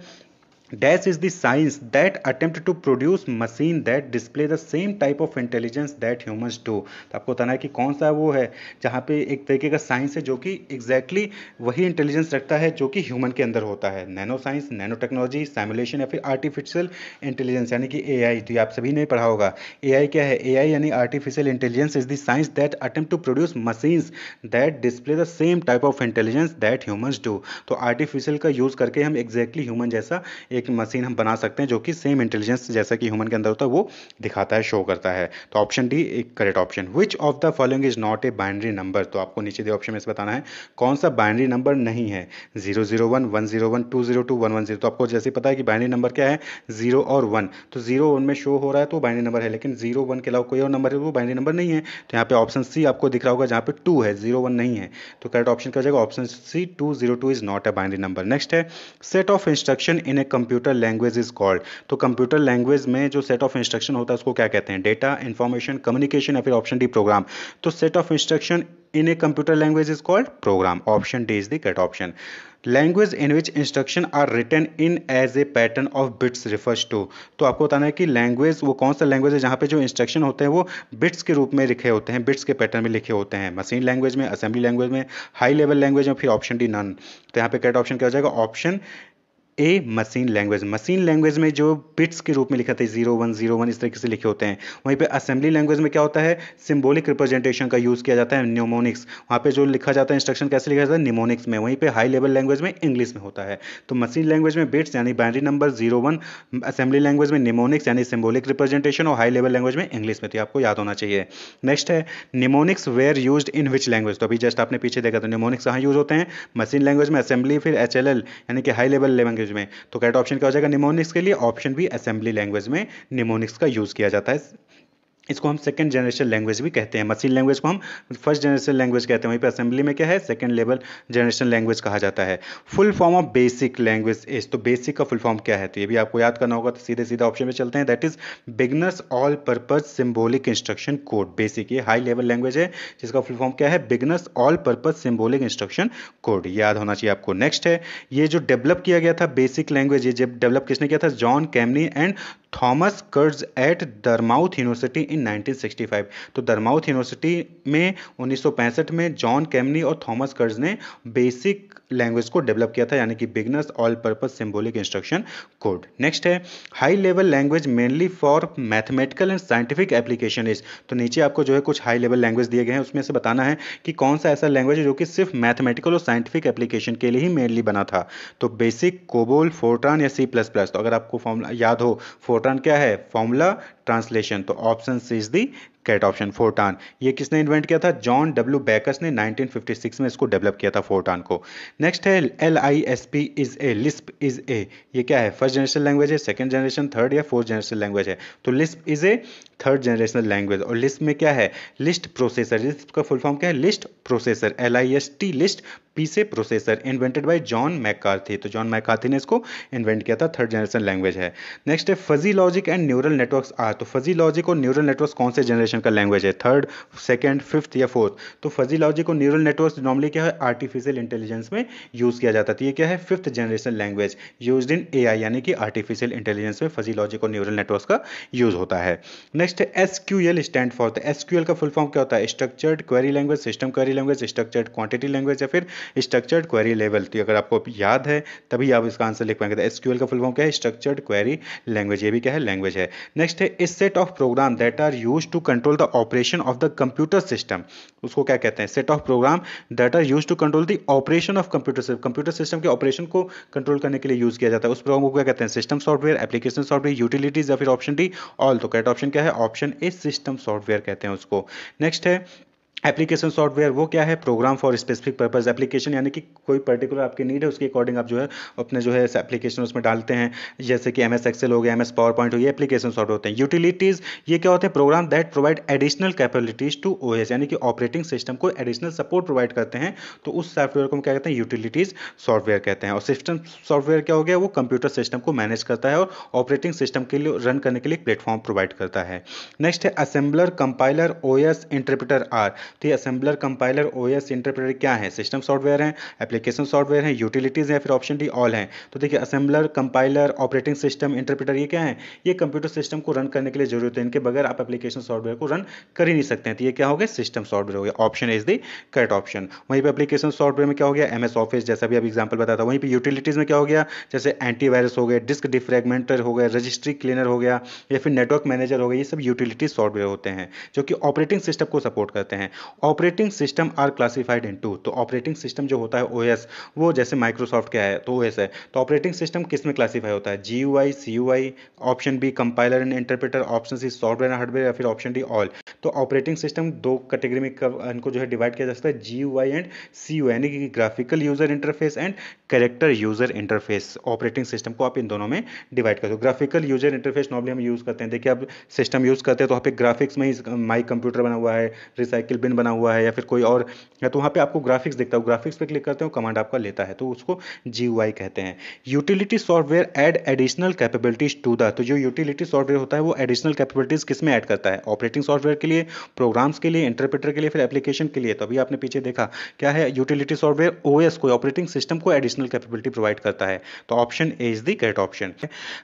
dash is the science that attempt to produce machine that display the same type of intelligence that humans do तो आपको बताना है कि कौन सा वो है जहाँ पे एक तरीके का साइंस है जो कि एग्जैक्टली exactly वही इंटेलिजेंस रखता है जो कि ह्यूमन के अंदर होता है nano science nano technology simulation या फिर आर्टिफिशियल इंटेलिजेंस यानी कि ए आई तो ये आप सभी ने पढ़ा होगा ए आई क्या है ए आई यानी artificial intelligence is the science that attempt to produce machines that display the same type of intelligence that humans do तो आर्टिफिशियल का यूज़ करके हम एग्जैक्टली exactly ह्यूमन जैसा एक एक मशीन हम बना सकते हैं जो कि सेम इंटेलिजेंस जैसा कि ह्यूमन के अंदर होता है वो दिखाता है शो करता है तो ऑप्शन डी एक correct option which of the following is not a binary number तो आपको नीचे दिए ऑप्शन में से बताना है कौन सा बाइनरी नंबर नहीं है zero zero one one zero one two zero two one one zero तो आपको जैसे पता है कि बाइनरी नंबर क्या है जीरो और वन तो जीरो वन में शो हो रहा है तो बाइनरी नंबर है लेकिन जीरो वन के अलावा कोई और नंबर है तो वो बाइनरी नंबर नहीं है तो यहाँ पे ऑप्शन सी आपको दिख रहा होगा जहाँ पे टू है जीरो वन नहीं है तो करेक्ट ऑप्शन क्या हो जाएगा option C two zero two is not a binary number next है set of instruction in a computer computer language is called तो कंप्यूटर लैंग्वेज में जो सेट ऑफ इंस्ट्रक्शन होता है उसको क्या कहते हैं डेटा इन्फॉर्मेशन कम्युनिकेशन या फिर ऑप्शन डी प्रोग्राम तो set of instruction in a computer language is called program option D is the correct option language in which instruction are written in as a pattern of bits refers to तो आपको बताना है कि लैंग्वेज वो कौन सा लैंग्वेज है जहाँ पे जो इंस्ट्रक्शन होते हैं वो बिट्स के रूप में लिखे होते हैं बिट्स के पैटर्न में लिखे होते हैं मशीन लैंग्वेज में असेंबली लैंग्वेज में हाई लेवल लैंग्वेज में फिर ऑप्शन डी नन तो यहाँ पे कैट ऑप्शन क्या हो जाएगा option A machine language machine language में जो बिट्स के रूप में लिखा था जीरो वन जीरो वन इस तरीके से लिखे होते हैं वहीं पे असेंबली लैंग्वेज में क्या होता है सिंबॉलिक रिप्रेजेंटेशन का यूज़ किया जाता है न्यूमोनिक्स वहाँ पे जो लिखा जाता है इंस्ट्रक्शन कैसे लिखा जाता है निमोनिक्स में वहीं पर हाई लेवल लैंग्वेज में इंग्लिश में होता है तो मशीन लैंग्वेज में बिट्स यानी binary number zero one assembly language में निमोनिक्स यानी सिम्बोलिक रिप्रेजेंटेशन और हाई लेवल लैंग्वेज में इंग्लिश में तो आपको याद होना चाहिए नेक्स्ट है mnemonics where use in which language तो अभी जस्ट आपने पीछे देखा था निमोनिक्स कहाँ यूज होते हैं मशीन लैंग्वेज में असेंबली फिर एच यानी कि हाई लेवल लैंग्वेज लैंग्वेज में तो करेक्ट ऑप्शन क्या हो जाएगा निमोनिक्स के लिए ऑप्शन भी असेंबली लैंग्वेज में निमोनिक्स का यूज़ किया जाता है इसको हम सेकंड जनरेशन लैंग्वेज भी कहते हैं मशीन लैंग्वेज को हम फर्स्ट जनरेशन लैंग्वेज कहते हैं वहीं पर असेंबली में क्या है सेकंड लेवल जनरेशन लैंग्वेज कहा जाता है full form of BASIC language is तो बेसिक का फुल फॉर्म क्या है तो ये भी आपको याद करना होगा तो सीधे सीधे ऑप्शन में चलते हैं that is beginners all purpose symbolic instruction code BASIC ये हाई लेवल लैंग्वेज है जिसका फुल फॉर्म क्या है beginners all purpose symbolic instruction code याद होना चाहिए आपको नेक्स्ट है ये जो डेवलप किया गया था बेसिक लैंग्वेज ये जब डेवलप किसने किया था John Kemeny and Thomas Kurtz at Dartmouth University in 1965 तो दरमाउथ यूनिवर्सिटी में 1965 में जॉन कैमनी और थॉमस कर्ज ने बेसिक लैंग्वेज को डेवलप किया था यानी कि beginners all purpose symbolic instruction code next है high level language mainly for mathematical and scientific application is तो नीचे आपको जो है कुछ हाई लेवल लैंग्वेज दिए गए हैं उसमें से बताना है कि कौन सा ऐसा लैंग्वेज है जो कि सिर्फ मैथमेटिकल और साइंटिफिक एप्लीकेशन के लिए ही मेनली बना था तो बेसिक कोबोल फोर्ट्रॉन या सी प्लस प्लस तो अगर आपको फॉर्मला याद हो फोर इंपॉर्टेंट क्या है फॉर्मूला ट्रांसलेशन तो option C is the correct option FORTRAN ये किसने इन्वेंट किया था जॉन डब्ल्यू बैकस ने 1956 में इसको डेवलप किया था फोर्टान को नेक्स्ट है L I S P is a LISP is a ये क्या है फर्स्ट जनरेशन लैंग्वेज है सेकेंड जनरेशन थर्ड या फोर्थ जनरेशन लैंग्वेज है तो LISP is a third generation language और लिस्प में क्या है लिस्ट प्रोसेसर लिस्प का फुल फॉर्म क्या है list processor L I S T list P से processor invented by John McCarthy तो जॉन मैकार्थी ने इसको इन्वेंट किया था थर्ड जनरेशन लैंग्वेज है नेक्स्ट है fuzzy logic and neural networks are तो फजी लॉजिक और न्यूरल नेटवर्क कौन से जनरेशन जनरेशन का लैंग्वेज है थर्ड सेकेंड फिफ्थ या फोर्थ तो फजी लॉजिक और न्यूरल नेटवर्क नॉर्मली क्या है आर्टिफिशियल इंटेलिजेंस में यूज़ किया जाता है तो ये क्या है fifth generation language use in a यानी कि आर्टिफिशियल इंटेलिजेंस में फजी लॉजिक और न्यूरल नेटवर्क का यूज़ होता है next S Q L stand for S Q L का फुल फॉर्म क्या होता है structured query language system query language structured quantity language या फिर स्ट्रक्चर्ड क्वेरी लेवल तो अगर आपको याद है तभी आप इसका आंसर लिख पाएंगे एस क्यू एल का फुल फॉर्म क्या है स्ट्रक्चर्ड क्वेरी लैंग्वेज ये भी क्या है लैंग्वेज है नेक्स्ट है is set of program that are use to control control the operation of the computer system उसको क्या कहते हैं set of program that are use to control the operation of computer system computer system के ऑपरेशन को कंट्रोल करने के लिए यूज किया जाता है उस प्रोग्राम को क्या कहते हैं system software application software utilities या फिर ऑप्शन डी ऑल तो करेक्ट ऑप्शन क्या है ऑप्शन ए सिस्टम सॉफ्टवेयर कहते हैं उसको नेक्स्ट है एप्लीकेशन सॉफ्टवेयर वो क्या है program for specific purpose application यानी कि कोई पर्टिकुलर आपकी नीड है उसके अकॉर्डिंग आप जो है अपने जो है एप्लीकेशन उसमें डालते हैं जैसे कि एम एस एक्सेल हो गया एम एस पावर पॉइंट हो गया एप्लीकेशन सॉफ्ट होते हैं यूटिलिटीज़ ये क्या होते हैं program that provide additional capabilities to O S यानी कि ऑपरेटिंग सिस्टम को एडिशनल सपोर्ट प्रोवाइड करते हैं तो उस सॉफ्टवेयर को हम क्या कहते हैं यूटिलिटीज़ सॉफ्टवेयर कहते हैं और सिस्टम सॉफ्टवेयर क्या हो गया वो कंप्यूटर सिस्टम को मैनेज करता है और ऑपरेटिंग सिस्टम के लिए रन करने के लिए प्लेटफॉर्म प्रोवाइड करता है नेक्स्ट है assembler compiler O S interpreter are ठीक तो है असेंबलर कंपाइलर ओएस इंटरप्रेटर क्या है सिस्टम सॉफ्टवेयर है एप्लीकेशन सॉफ्टवेयर है यूटिलिटीज़ हैं फिर ऑप्शन डी ऑल है तो देखिए assembler compiler operating system interpreter ये क्या है ये कंप्यूटर सिस्टम को रन करने के लिए जरूरत है इनके बगैर आप एप्लीकेशन सॉफ्टवेयर को रन कर ही नहीं सकते हैं तो ये क्या हो गया सिस्टम सॉफ्टवेयर हो गया option is the correct option वहीं पर एप्लीकेशन सॉफ्टवेयर में क्या हो गया एम एस ऑफिस जैसा भी आप एग्जाम्पल बताया था वहीं पर यूटिलिटीज़ में क्या हो गया जैसे एंटीवायरस हो गए डिस्क डिफ्रेगमेंटर हो गया रजिस्ट्री क्लीनर हो गया या फिर नेटवर्क मैनेजर हो गया ये सब यूटिलिटी सॉफ्टवेयर होते हैं जो कि ऑपरेटिंग सिस्टम को सपोर्ट करते हैं operating system are classified into तो ऑपरेटिंग सिस्टम जो होता है ओ वो जैसे माइक्रोसॉफ्ट क्या है तो ओ है तो ऑपरेटिंग सिस्टम किस में क्लासीफाई होता है G U I C U I option B compiler and interpreter option C software and hardware या फिर ऑप्शन डी ऑल तो ऑपरेटिंग सिस्टम दो कैटेगरी में इनको जो है डिवाइड किया जा सकता है G U I and C U यानी कि graphical user interface and character user interface operating system को आप इन दोनों में डिवाइड करते हो ग्राफिकल यूजर इंटरफेस नॉर्मली हम यूज़ करते हैं देखिए आप सिस्टम यूज़ करते हैं तो आप पे ग्राफिक्स में ही माई कंप्यूटर बना हुआ है रिसाइकिल बिन रेस्टोरेंट बना हुआ है या फिर कोई और या तो वहाँ पे आपको ग्राफिक्स देखता है ग्राफिक्स पे क्लिक करते हो कमांड आपका लेता है तो उसको जी कहते हैं utility software add additional capabilities to the तो जो यूटिलिटी सॉफ्टवेयर होता है वो एडिशनल कैपेबिलिटीज किस में ऐड करता है ऑपरेटिंग सॉफ्टवेयर के लिए प्रोग्राम्स के लिए इंटरप्रेटर के लिए फिर एप्लीकेशन के लिए तो अभी आपने पीछे देखा क्या है यूटिलिटी सॉफ्टवेयर ओ एस कोई ऑपरेटिंग सिस्टम को एडिशनल कैपेबिलिटी प्रोवाइड करता है तो option A is the correct option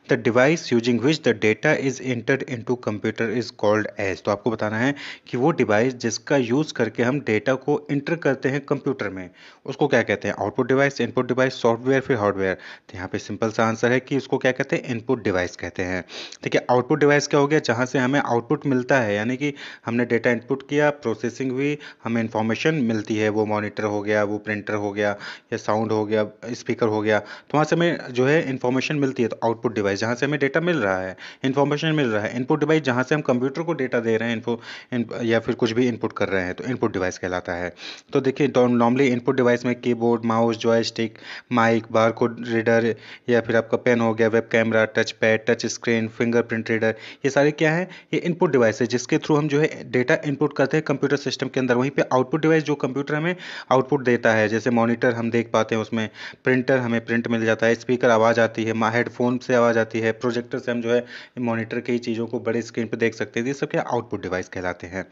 the device using which the data is entered into computer is called as तो आपको बताना है कि वो डिवाइस जिसका यूज यूज़ करके हम डेटा को इंटर करते हैं कंप्यूटर में उसको क्या कहते हैं output device input device software फिर हार्डवेयर तो यहाँ पे सिंपल सा आंसर है कि उसको क्या कहते हैं इनपुट डिवाइस कहते हैं ठीक है आउटपुट डिवाइस क्या हो गया जहाँ से हमें आउटपुट मिलता है यानी कि हमने डेटा इनपुट किया प्रोसेसिंग हुई हमें इन्फॉर्मेशन मिलती है वो मॉनिटर हो गया वो प्रिंटर हो गया या साउंड हो गया स्पीकर हो गया तो वहाँ से हमें जो है इन्फॉर्मेशन मिलती है तो आउटपुट डिवाइस जहाँ से हमें डेटा मिल रहा है इन्फॉर्मेशन मिल रहा है इनपुट डिवाइस जहाँ से हम कंप्यूटर को डेटा दे रहे हैं इनपुट या फिर कुछ भी इनपुट कर रहे हैं रहे हैं तो इनपुट डिवाइस कहलाता है तो देखिए नॉर्मली इनपुट डिवाइस में keyboard mouse joystick mic bar code reader या फिर आपका पेन हो गया web camera touch pad touch screen fingerprint reader ये सारे क्या है ये इनपुट डिवाइस है जिसके थ्रू हम जो है डेटा इनपुट करते हैं कंप्यूटर सिस्टम के अंदर वहीं पर आउटपुट डिवाइस जो कंप्यूटर हमें आउटपुट देता है जैसे मॉनिटर हम देख पाते हैं उसमें प्रिंटर हमें प्रिंट मिल जाता है स्पीकर आवाज़ आती है हेडफोन से आवाज़ आती है प्रोजेक्टर से हम जो है मॉनिटर की चीज़ों को बड़े स्क्रीन पर देख सकते हैं ये सब क्या आउटपुट डिवाइस कहलाते हैं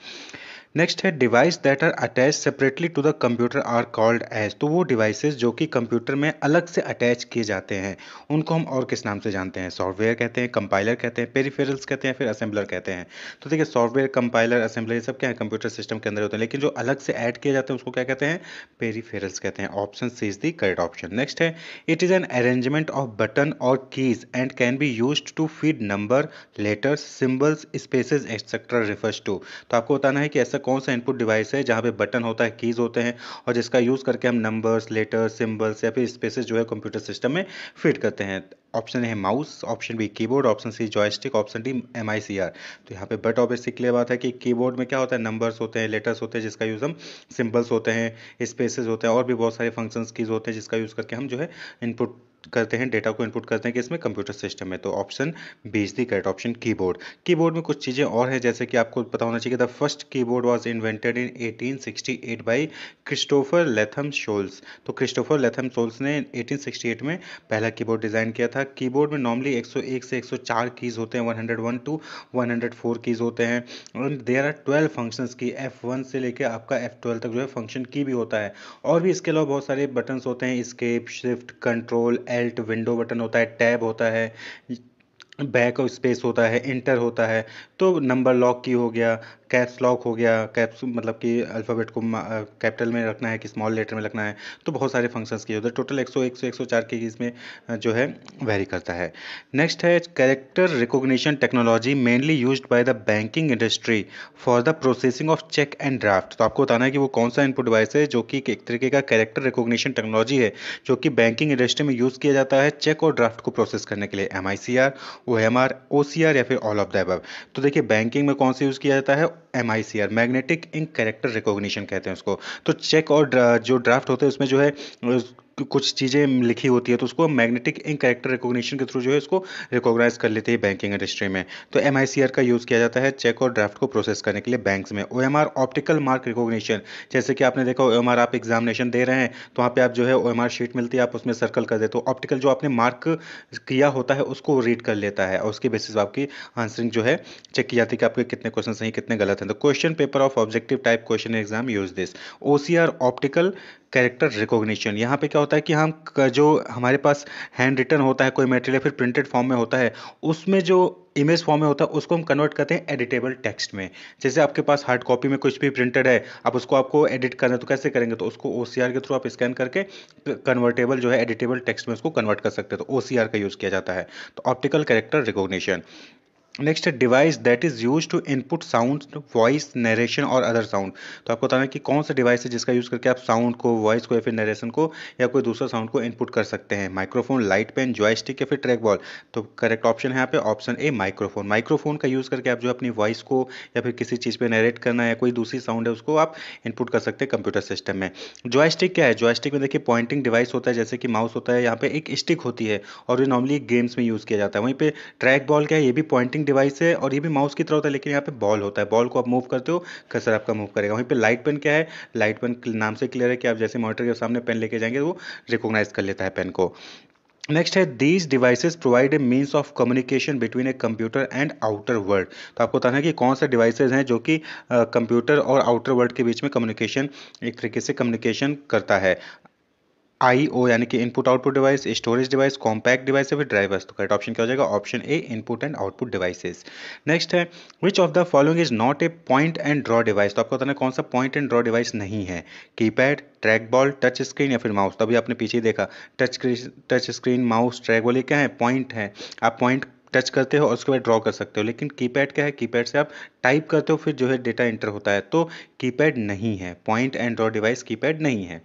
नेक्स्ट है device that are attach separately to the computer are called as तो वो डिवाइसेस जो कि कंप्यूटर में अलग से अटैच किए जाते हैं उनको हम और किस नाम से जानते हैं सॉफ्टवेयर कहते हैं कंपाइलर कहते हैं पेरीफेरल्स कहते हैं फिर असेंबलर कहते हैं तो देखिए सॉफ्टवेयर कंपाइलर असेंबलर ये सब क्या है कंप्यूटर सिस्टम के अंदर होते हैं लेकिन जो अलग से ऐड किए जाते हैं उसको क्या कहते हैं पेरीफेरल्स कहते हैं option C is the correct option next है it is an arrangement of button और keys and can be use to feed number letters symbols spaces etcetera refers to तो आपको बताना है कि ऐसा कौन सा इनपुट डिवाइस है जहाँ पे बटन होता है कीज़ होते हैं और जिसका यूज़ करके हम नंबर्स लेटर्स सिम्बल्स या फिर स्पेसेस जो है कंप्यूटर सिस्टम में फिट करते हैं ऑप्शन है mouse option B keyboard option C joystick option D M I C R तो यहाँ पे बट ऑब्वियसली क्लियर बात है कि कीबोर्ड में क्या होता है नंबर्स होते हैं लेटर्स होते हैं जिसका यूज़ हम सिम्बल्स होते हैं स्पेसेस होते हैं और भी बहुत सारे फंक्शंस कीज होते हैं जिसका यूज़ करके हम जो है इनपुट करते हैं डेटा को इनपुट करते हैं कि इसमें कंप्यूटर सिस्टम है तो option B is the correct option keyboard keyboard में कुछ चीज़ें और हैं जैसे कि आपको पता होना चाहिए the first keyboard was invented in 1868 by Christopher Latham Sholes तो क्रिस्टोफर लेथम शोल्स ने 1868 में पहला कीबोर्ड डिज़ाइन किया था कीबोर्ड में नॉर्मली 101 से 104 कीज़ होते हैं 101 टू 104 कीज़ होते हैं और देर आर ट्वेल्व फंक्शंस की F1 से लेकर आपका F12 तक जो है फंक्शन की भी होता है और भी इसके अलावा बहुत सारे बटन्स होते हैं escape shift control alt window button होता है टैब होता है बैक स्पेस होता है इंटर होता है तो नंबर लॉक की हो गया कैप्स लॉक हो गया कैप्स मतलब कि अल्फ़ाबेट को कैपिटल में रखना है कि स्मॉल लेटर में रखना है तो बहुत सारे फंक्शंस के होते हैं टोटल एक 100 104 के इसमें जो है वेरी करता है नेक्स्ट है character recognition technology mainly use by the banking industry for the processing of cheque and draft तो आपको बताना है कि वो कौन सा इनपुट डिवाइस है जो कि एक तरीके का कैरेक्टर रिकोगनीशन टेक्नोलॉजी है जो कि बैंकिंग इंडस्ट्री में यूज़ किया जाता है चेक और ड्राफ्ट को प्रोसेस करने के लिए M I C R O M R O C R या फिर ऑल ऑफ द एब तो देखिए बैंकिंग में कौन सा यूज़ किया जाता है M I C R magnetic ink character recognition कहते हैं उसको तो चेक और जो ड्राफ्ट होते हैं उसमें जो है कुछ चीज़ें लिखी होती है तो उसको मैग्नेटिक इन कैरेक्टर रिकॉग्निशन के थ्रू जो है इसको रिकॉग्नाइज कर लेते हैं बैंकिंग इंडस्ट्री में तो एम का यूज़ किया जाता है चेक और ड्राफ्ट को प्रोसेस करने के लिए बैंक्स में ओ ऑप्टिकल मार्क रिकॉग्निशन जैसे कि आपने देखा ओ आप एग्जामिनेशन दे रहे हैं तो वहाँ पर आप जो है ओ शीट मिलती है आप उसमें सर्कल कर देते हो ऑप्टिकल जो आपने मार्क किया होता है उसको रीड कर लेता है और उसके बेसिस आपकी आंसरिंग जो है चेक की जाती है कि आपके कितने क्वेश्चन सही कितने गलत हैं तो question paper of objective type question exam use this O optical character recognition यहाँ पे क्या होता है कि हम जो हमारे पास हैंड रिटर्न होता है कोई मटेरियल फिर प्रिंटेड फॉर्म में होता है उसमें जो इमेज फॉर्म में होता है उसको हम कन्वर्ट करते हैं एडिटेबल टेक्स्ट में जैसे आपके पास हार्ड कॉपी में कुछ भी प्रिंटेड है आप उसको आपको एडिट करना है तो कैसे करेंगे तो उसको ओ के थ्रू आप स्कैन करके कन्वर्टेबल जो है एडिटेबल टेक्स्ट में उसको कन्वर्ट कर सकते हैं तो ओ का यूज़ किया जाता है तो optical character recognition next device that is use to input sound voice narration और अदर साउंड तो आपको बताना कि कौन सा डिवाइस है जिसका यूज़ करके आप साउंड को वॉइस को या फिर नरेशन को या कोई दूसरा साउंड को इनपुट कर सकते हैं माइक्रोफोन लाइट पेन जॉयस्टिक या फिर ट्रैक बॉल तो करेक्ट ऑप्शन है यहाँ पे ऑप्शन ए माइक्रोफोन माइक्रोफोन का यूज़ करके आप जो अपनी वॉइस को या फिर किसी चीज़ पर नरेट करना या कोई दूसरी साउंड है उसको आप इनपुट कर सकते हैं कंप्यूटर सिस्टम में जॉयस्टिक क्या है जॉयस्टिक में देखिए पॉइंटिंग डिवाइस होता है जैसे कि माउस होता है यहाँ पे एक स्टिक होती है और ये नॉर्मली गेम्स में यूज़ किया जाता है वहीं पर ट्रैक बॉल क्या है ये भी पॉइंटिंग डिवाइस है और ये भी माउस की तरह होता है लेकिन यहाँ पे बॉल होता है बॉल को आप मूव करते हो कसर आपका मूव करेगा वहीं पे लाइट पेन क्या है लाइट पेन नाम से क्लियर है कि आप जैसे मॉनिटर के सामने पेन लेके जाएंगे तो वो रिकोगनाइज कर लेता है पेन को नेक्स्ट है these devices provide a means of communication between a computer and outer world तो आपको बताना है कि कौन से डिवाइसेस हैं जो कि कंप्यूटर और आउटर वर्ल्ड के बीच में कम्युनिकेशन एक तरीके से कम्युनिकेशन करता है आई ओ यानी कि input output device storage device compact device या फिर ड्राइवर्स तो करेक्ट ऑप्शन क्या हो जाएगा option A input and output devices next है which of the following is not a point and draw device तो आपको बताना कौन सा पॉइंट एंड ड्रॉ डिवाइस नहीं है keypad track ball touch screen या फिर माउस तो अभी आपने पीछे देखा touch touch screen mouse track ball ये क्या है पॉइंट है आप पॉइंट टच करते हो और उसके बाद ड्रॉ कर सकते हो लेकिन कीपैड क्या है कीपैड से आप टाइप करते हो फिर जो है डेटा एंटर होता है तो कीपैड नहीं है point and draw device keypad नहीं है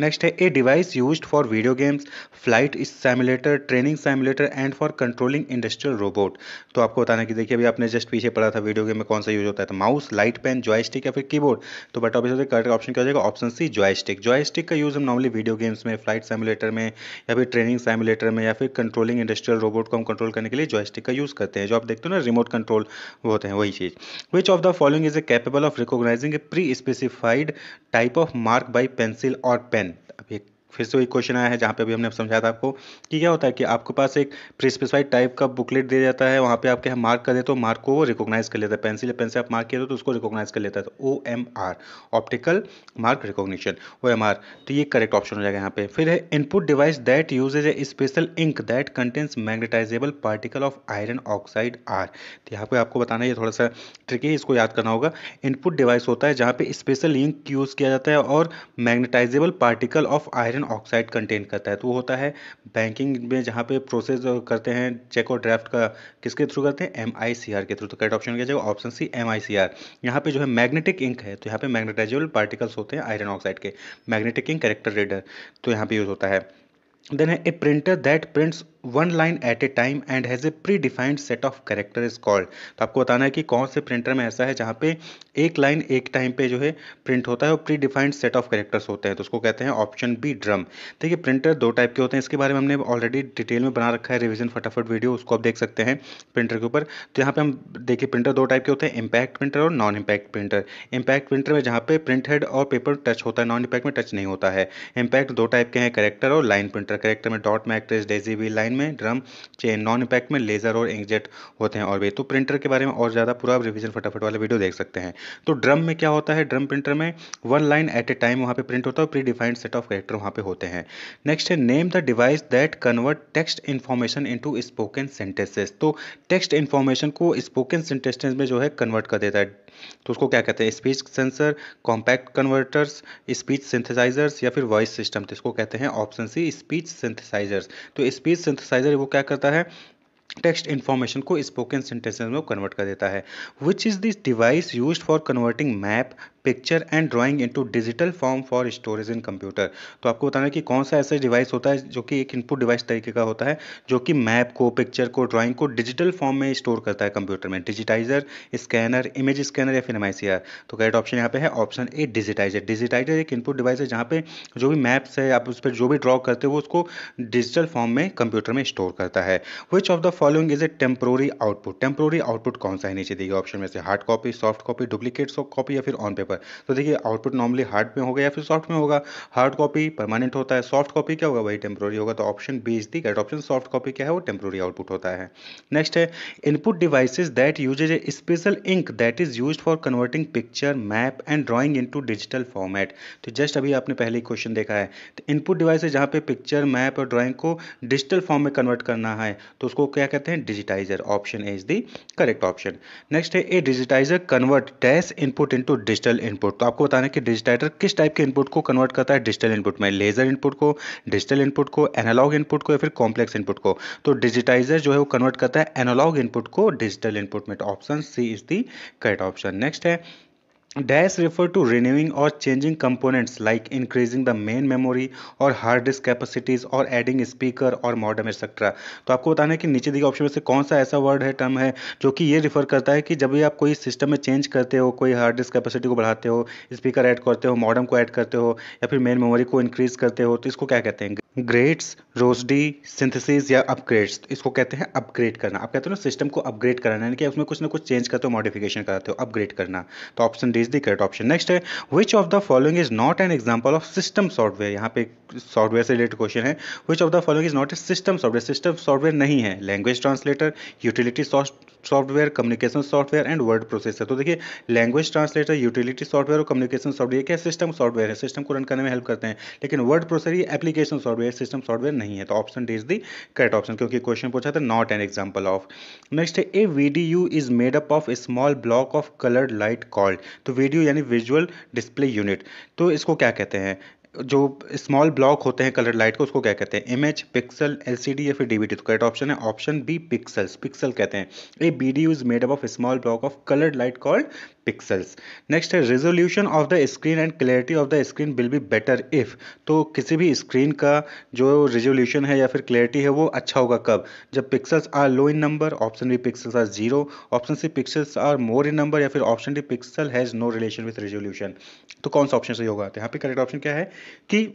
नेक्स्ट है a device use for video games flight simulator training simulator and for controlling industrial robot तो आपको बताना कि देखिए अभी आपने जस्ट पीछे पढ़ा था वीडियो गेम में कौन सा यूज होता है तो माउस लाइट पेन जॉयस्टिक या फिर कीबोर्ड तो बट ऑफिस करेक्ट ऑप्शन क्या हो जाएगा ऑप्शन सी जॉयस्टिक जॉयस्टिक का यूज हम नॉर्मली वीडियो गेम्स में फ्लाइट सेमुलेटर में या फिर ट्रेनिंग सेमुलेटर में या फिर कंट्रोलिंग इंडस्ट्रियल रोबोट को हम कंट्रोल करने के लिए जॉयस्टिक का यूज करते हैं जो आप देखते हो ना रिमोट कंट्रोल वो होते हैं वही चीज़ which of the following is a capable of recognising a pre specified type of mark by pencil और पेन फिर से वही क्वेश्चन आया है जहाँ पे अभी हमने समझाया था आपको कि क्या होता है कि आपके पास एक प्रिस्पेसिफाइड टाइप का बुकलेट दिया जाता है वहाँ पे आपके यहाँ मार्क कर देते तो मार्क को वो रिकॉग्नाइज कर लेता है पेंसिल या पेन से आप मार्क किए तो उसको रिकॉग्नाइज कर लेता है तो O M R optical mark recognition O M R तो ये करेक्ट ऑप्शन हो जाएगा यहाँ पे फिर है input device that uses a special ink that contains magnetisable particle of iron oxide are तो यहाँ पर आपको बताना है ये थोड़ा सा ट्रिक है इसको याद करना होगा इनपुट डिवाइस होता है जहाँ पे स्पेशल इंक यूज़ किया जाता है और magnetisable particle of iron hydrogen oxide contain करता है तो वो होता है बैंकिंग में जहाँ पे प्रोसेस करते हैं चेक और ड्राफ्ट का किसके थ्रू करते हैं एम आई सी आर के थ्रू तो करेक्ट ऑप्शन क्या जाएगा option C M I C R यहाँ पे जो है मैग्नेटिक इंक है तो यहाँ पे मैग्नेटाइजेबल पार्टिकल्स होते हैं आयरन ऑक्साइड के मैग्नेटिक इंक करेक्टर रेडर तो यहाँ पे यूज़ होता है देन है a printer that prints one line at a time and has a pre defined set of character is called तो आपको बताना है कि कौन से प्रिंटर में ऐसा है जहाँ पे एक लाइन एक टाइम पे जो है प्रिंट होता है और pre defined set of characters होते हैं तो उसको कहते हैं ऑप्शन बी ड्रम देखिए प्रिंटर दो टाइप के होते हैं इसके बारे में हमने ऑलरेडी डिटेल में बना रखा है रिविजन फटाफट वीडियो उसको आप देख सकते हैं प्रिंटर के ऊपर तो यहाँ पर हम देखिए प्रिंटर दो टाइप के होते हैं इम्पैक्ट प्रिंटर और non impact printer impact printer में जहाँ पे प्रिंट हेड और पेपर टच होता है नॉन इम्पैक्ट में टच नहीं होता है इम्पैक्ट दो टाइप के हैं करेक्टर और लाइन प्रिंटर करेक्टर में dot matrix daisy line design में ड्रम चेन नॉन इम्पैक्ट में लेज़र और इंकजेट होते हैं और वे तो प्रिंटर के बारे में और ज़्यादा पूरा रिविजन फटाफट वाले वीडियो देख सकते हैं तो ड्रम में क्या होता है ड्रम प्रिंटर में one line at a time वहाँ पर प्रिंट होता है pre defined set of character वहाँ पर होते हैं नेक्स्ट है name the device that convert text information into spoken sentences तो टेक्स्ट इन्फॉर्मेशन को स्पोकन सेंटेंसेस में जो है कन्वर्ट कर देता है तो उसको क्या कहते हैं speech sensor compact converters speech synthesisers या फिर वॉइस सिस्टम तो इसको कहते हैं ऑप्शन सी स्पीच सिंथेसाइजर्स तो स्पीच सिंथेसाइजर वो क्या करता है टेक्स्ट इन्फॉर्मेशन को स्पोकन सेंटेंसेज में कन्वर्ट कर देता है which is this device use for converting map picture and drawing into digital form for storage in computer तो आपको बताना है कि कौन सा ऐसा डिवाइस होता है जो कि एक इनपुट डिवाइस तरीके का होता है जो कि मैप को पिक्चर को ड्राइंग को डिजिटल फॉर्म में स्टोर करता है कंप्यूटर में डिजिटाइजर स्कैनर इमेज स्कैनर या फिर एम तो करेक्ट ऑप्शन यहाँ पे है ऑप्शन ए डिजिटाइजर डिजिटाइजर एक इनपुट डिवाइस है जहाँ पे जो भी मैप्स है आप उस पर जो भी ड्रॉ करते हो उसको डिजिटल फॉर्म में कंप्यूटर में स्टोर करता है which of the following is a temporary output temporary output कौन सा है नीचे देगी ऑप्शन में से hard copy soft copy duplicate copy या फिर ऑन पेपर होगा तो देखिए आउटपुट नॉर्मली हार्ड में होगा या फिर सॉफ्ट में होगा हार्ड कॉपी परमानेंट होता है सॉफ्ट कॉपी क्या होगा वही टेम्प्रोरी होगा तो option B is the correct option soft copy क्या है वो टेम्प्रोरी आउटपुट होता है नेक्स्ट है input devices that uses a special ink that is use for converting picture map and drawing in digital format तो जस्ट अभी आपने पहले क्वेश्चन देखा है तो इनपुट डिवाइस है जहाँ पे पिक्चर मैप और ड्रॉइंग को डिजिटल फॉर्म में कन्वर्ट करना है तो उसको क्या कहते हैं digitiser option A is the correct option next है a digitiser convert dash input into digital digital input तो आपको बताना कि डिजिटाइटर किस टाइप के इनपुट को कन्वर्ट करता है डिजिटल इनपुट में लेजर इनपुट को डिजिटल इनपुट को एनालॉग इनपुट को या फिर कॉम्प्लेक्स इनपुट को तो डिजिटाइजर जो है वो कन्वर्ट करता है एनालॉग इनपुट को डिजिटल इनपुट में option C is the correct option next है डैश रेफर टू रिन्यूइंग और changing components like increasing the main memory और हार्ड डिस्क कैपेसिटीज और एडिंग स्पीकर और modem एक्सेट्रा तो आपको बताना है कि नीचे दिखे ऑप्शन में से कौन सा ऐसा वर्ड है टर्म है जो कि ये रिफर करता है कि जब भी आप कोई सिस्टम में चेंज करते हो कोई हार्ड डिस्क कैपेसिटी को बढ़ाते हो स्पीकर ऐड करते हो मॉडम को ऐड करते हो या फिर मेन मेमोरी को इंक्रीज करते हो तो इसको क्या कहते हैं ग्रेड्स रोसडी सिंथेसिस या अपग्रेड्स तो इसको कहते हैं अपग्रेड करना आप कहते हो ना सिस्टम को अपग्रेड कराना यानी कि उसमें कुछ ना कुछ चेंज करते हो मॉडिफिकेशन कराते हो अपग्रेड करना तो option is the correct option next है which of the following is not an example of system software यहाँ पे सॉफ्टवेयर से रिलेटेड क्वेश्चन है which of the following is not a system software system software नहीं है language translator utility soft software communication software and word processor तो देखिए लैंग्वेज ट्रांसलेटर यूटिलिटी सॉफ्टवेयर और कम्युनिकेशन सॉफ्टवेयर क्या सिस्टम सॉफ्टवेयर है सिस्टम को रन करने में हेल्प करते हैं लेकिन वर्ड प्रोसेसर ये एप्लीकेशन सॉफ्टवेयर सिस्टम सॉफ्टवेयर नहीं है तो option D is the correct option क्योंकि क्वेश्चन पूछा था not an example of next है a video is made up of small block of colored light called तो वीडियो यानी विजुअल डिस्प्ले यूनिट तो इसको क्या कहते हैं जो स्मॉल ब्लॉक होते हैं कलर लाइट को उसको क्या कहते हैं इमेज पिक्सल एलसीडी या फिर डीवीडी तो करेक्ट ऑप्शन है ऑप्शन बी पिक्सल्स पिक्सल कहते हैं a B D is made up of small block of color light called pixels next है resolution of the screen and clarity of the screen will be better if तो किसी भी स्क्रीन का जो रेजोल्यूशन है या फिर क्लैरिटी है वो अच्छा होगा कब जब pixels are low in number option B pixels are zero option C pixels are more in number या फिर option D pixel has no relation with resolution तो कौन सा ऑप्शन सही होगा तो यहाँ पे करेक्ट ऑप्शन क्या है कि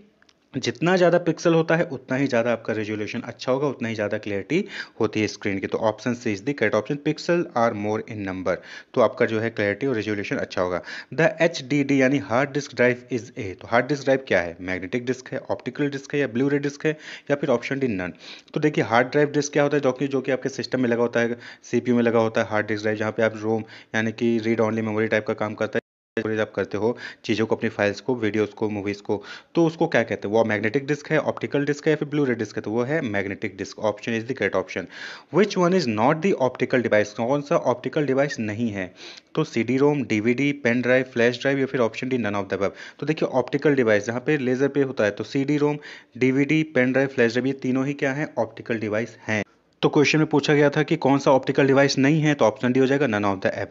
जितना ज़्यादा पिक्सल होता है उतना ही ज़्यादा आपका रेजोल्यूशन अच्छा होगा उतना ही ज़्यादा क्लैरिटी होती है स्क्रीन की तो option C is the correct option pixel are more in number तो आपका जो है क्लैरिटी और रेजोल्यूशन अच्छा होगा द एच डी डी यानी hard disk drive is a तो हार्ड डिस्क ड्राइव क्या है मैग्नेटिक डिस्क है ऑप्टिकल डिस्क है या ब्लू रे डिस्क है या फिर ऑप्शन डी नन तो देखिए हार्ड ड्राइव डिस्क क्या होता है जो कि जो कि आपके सिस्टम में लगा होता है सी पी यू में लगा होता है हार्ड डिस्क ड्राइव जहाँ पे आप रोम यानी कि रीड ऑनली मेमोरी टाइप का काम करता है आप करते हो चीज़ों को अपनी फाइल्स को वीडियोस को मूवीज़ को तो उसको क्या कहते हैं वो मैग्नेटिक डिस्क है ऑप्टिकल डिस्क है या फिर ब्लू रे डिस्क है तो वो है magnetic disk option is the correct option which one is not the optical device कौन सा ऑप्टिकल डिवाइस नहीं है तो C D ROM D V D pen drive flash drive या फिर option D none of the above तो देखिए ऑप्टिकल डिवाइस जहाँ पे लेजर पे होता है तो C D ROM D V D pen drive flash drive ये तीनों ही क्या है ऑप्टिकल डिवाइस हैं तो क्वेश्चन में पूछा गया था कि कौन सा ऑप्टिकल डिवाइस नहीं है तो ऑप्शन डी हो जाएगा नन ऑफ द एब